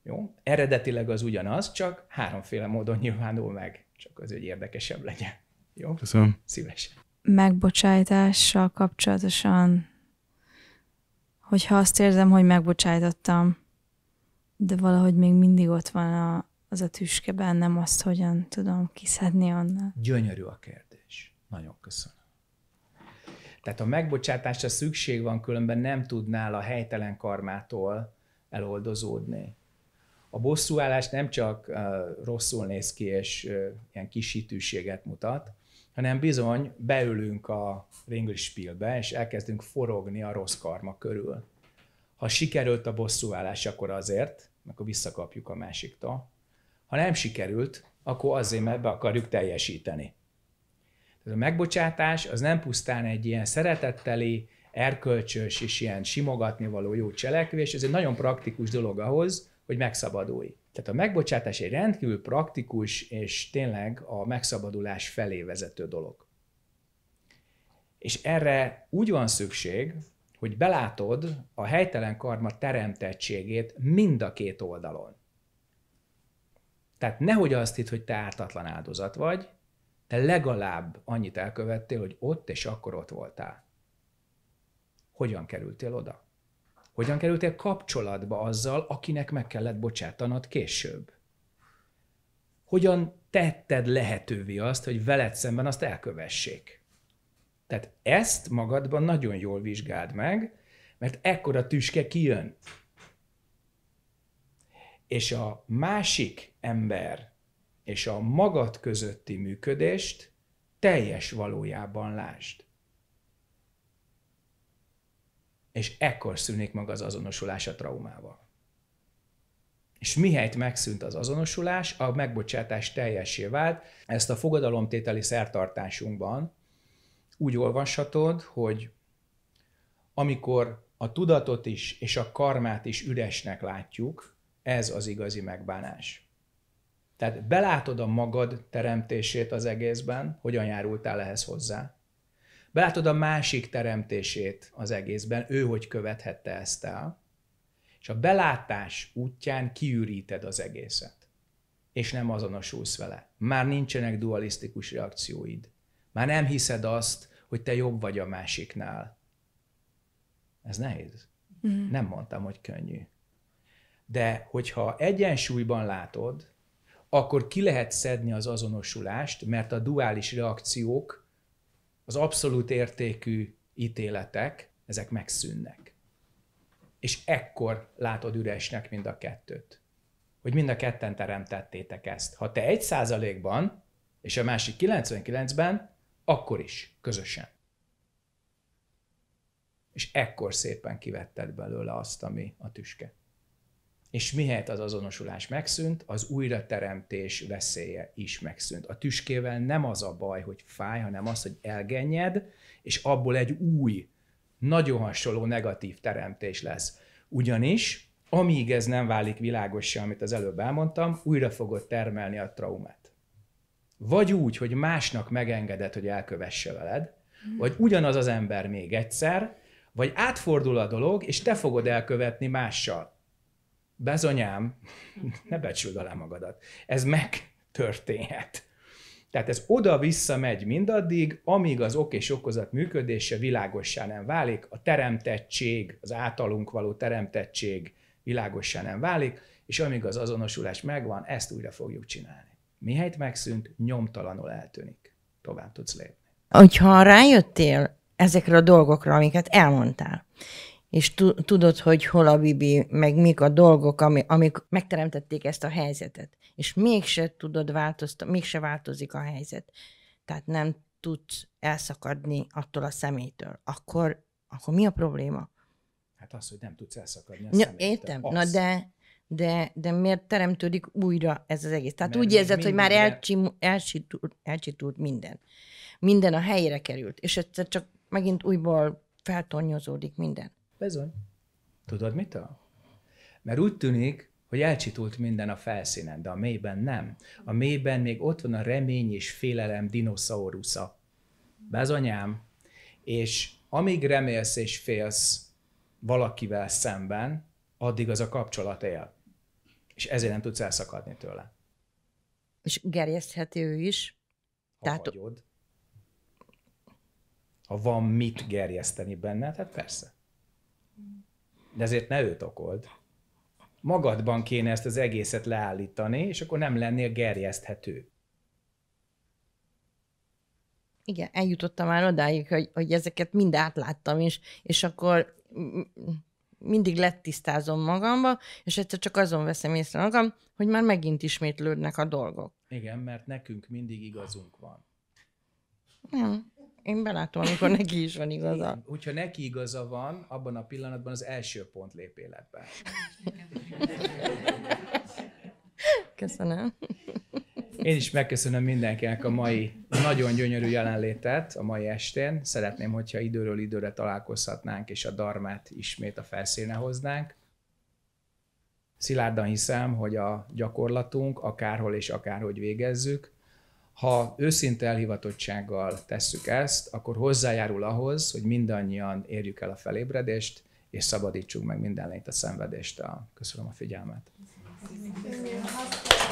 Jó? Eredetileg az ugyanaz, csak háromféle módon nyilvánul meg, csak az, hogy érdekesebb legyen. Jó? Köszönöm. Szívesen. Megbocsájtással kapcsolatosan hogyha azt érzem, hogy megbocsájtottam, de valahogy még mindig ott van a, az a tüske bennem, azt hogyan tudom kiszedni onnan. Gyönyörű a kérdés. Nagyon köszönöm. Tehát a megbocsátásra szükség van, különben nem tudnál a helytelen karmától eloldozódni. A bosszúállás nem csak uh, rosszul néz ki és uh, ilyen kisítőséget mutat, hanem bizony beülünk a Ringli Spielbe, és elkezdünk forogni a rossz karma körül. Ha sikerült a bosszúállás, akkor azért, akkor visszakapjuk a másiktól. Ha nem sikerült, akkor azért, mert be akarjuk teljesíteni. Tehát a megbocsátás az nem pusztán egy ilyen szeretetteli, erkölcsös és ilyen simogatni való jó cselekvés, ez egy nagyon praktikus dolog ahhoz, hogy megszabadulj. Tehát a megbocsátás egy rendkívül praktikus és tényleg a megszabadulás felé vezető dolog. És erre úgy van szükség, hogy belátod a helytelen karma teremtettségét mind a két oldalon. Tehát nehogy azt hitt, hogy te ártatlan áldozat vagy, te legalább annyit elkövettél, hogy ott és akkor ott voltál. Hogyan kerültél oda? Hogyan kerültél kapcsolatba azzal, akinek meg kellett bocsátanod később? Hogyan tetted lehetővé azt, hogy veled szemben azt elkövessék? Tehát ezt magadban nagyon jól vizsgáld meg, mert ekkora tüske kijön. És a másik ember és a magad közötti működést teljes valójában lásd és ekkor szűnik meg az azonosulás a traumával. És mihelyt megszűnt az azonosulás, a megbocsátás teljessé vált. Ezt a fogadalomtételi szertartásunkban úgy olvashatod, hogy amikor a tudatot is és a karmát is üresnek látjuk, ez az igazi megbánás. Tehát belátod a magad teremtését az egészben, hogyan járultál ehhez hozzá, Belátod a másik teremtését az egészben, ő hogy követhette ezt el, és a belátás útján kiüríted az egészet, és nem azonosulsz vele. Már nincsenek dualisztikus reakcióid. Már nem hiszed azt, hogy te jobb vagy a másiknál. Ez nehéz. Mm. Nem mondtam, hogy könnyű. De hogyha egyensúlyban látod, akkor ki lehet szedni az azonosulást, mert a duális reakciók az abszolút értékű ítéletek, ezek megszűnnek. És ekkor látod üresnek mind a kettőt. Hogy mind a ketten teremtettétek ezt. Ha te egy százalékban, és a másik 99-ben, akkor is, közösen. És ekkor szépen kivetted belőle azt, ami a tüske és mihelyt az azonosulás megszűnt, az újrateremtés veszélye is megszűnt. A tüskével nem az a baj, hogy fáj, hanem az, hogy elgenyed, és abból egy új, nagyon hasonló negatív teremtés lesz. Ugyanis, amíg ez nem válik világossá, amit az előbb elmondtam, újra fogod termelni a traumát. Vagy úgy, hogy másnak megengeded, hogy elkövesse veled, hmm. vagy ugyanaz az ember még egyszer, vagy átfordul a dolog, és te fogod elkövetni mással bezonyám, *laughs* ne becsüld alá magadat. Ez megtörténhet. Tehát ez oda-vissza megy mindaddig, amíg az ok és okozat működése világossá nem válik, a teremtettség, az általunk való teremtettség világossá nem válik, és amíg az azonosulás megvan, ezt újra fogjuk csinálni. Mihelyt megszűnt, nyomtalanul eltűnik. Tovább tudsz lépni. Hogyha rájöttél ezekre a dolgokra, amiket elmondtál, és tudod, hogy hol a Bibi, meg mik a dolgok, ami, amik megteremtették ezt a helyzetet. És mégse tudod változtatni, mégse változik a helyzet. Tehát nem tudsz elszakadni attól a személytől. Akkor, akkor mi a probléma? Hát az, hogy nem tudsz elszakadni a ja, személytől. Értem, az. na de, de, de miért teremtődik újra ez az egész? Tehát Mert úgy érzed, hogy már elcsitult minden. Minden a helyére került, és egyszer csak megint újból feltornyozódik minden. Bizony. Tudod mitől? Mert úgy tűnik, hogy elcsitult minden a felszínen, de a mélyben nem. A mélyben még ott van a remény és félelem dinoszaurusza. Bezonyám. És amíg remélsz és félsz valakivel szemben, addig az a kapcsolat él. És ezért nem tudsz elszakadni tőle. És gerjeszthet ő is. Ha Tehát... Vagyod. Ha van mit gerjeszteni benne, hát persze de ezért ne őt okold. Magadban kéne ezt az egészet leállítani, és akkor nem lennél gerjeszthető. Igen, eljutottam már odáig, hogy, hogy ezeket mind átláttam is, és akkor mindig lettisztázom magamba, és egyszer csak azon veszem észre magam, hogy már megint ismétlődnek a dolgok. Igen, mert nekünk mindig igazunk van. Nem. Én belátom, amikor neki is van igaza. Én, hogyha neki igaza van, abban a pillanatban az első pont lép életbe. Köszönöm. Én is megköszönöm mindenkinek a mai nagyon gyönyörű jelenlétet a mai estén. Szeretném, hogyha időről időre találkozhatnánk, és a darmát ismét a felszíne hoznánk. Szilárdan hiszem, hogy a gyakorlatunk, akárhol és akárhogy végezzük, ha őszinte elhivatottsággal tesszük ezt, akkor hozzájárul ahhoz, hogy mindannyian érjük el a felébredést, és szabadítsunk meg minden lényt a szenvedéstől. Köszönöm a figyelmet. Köszönöm.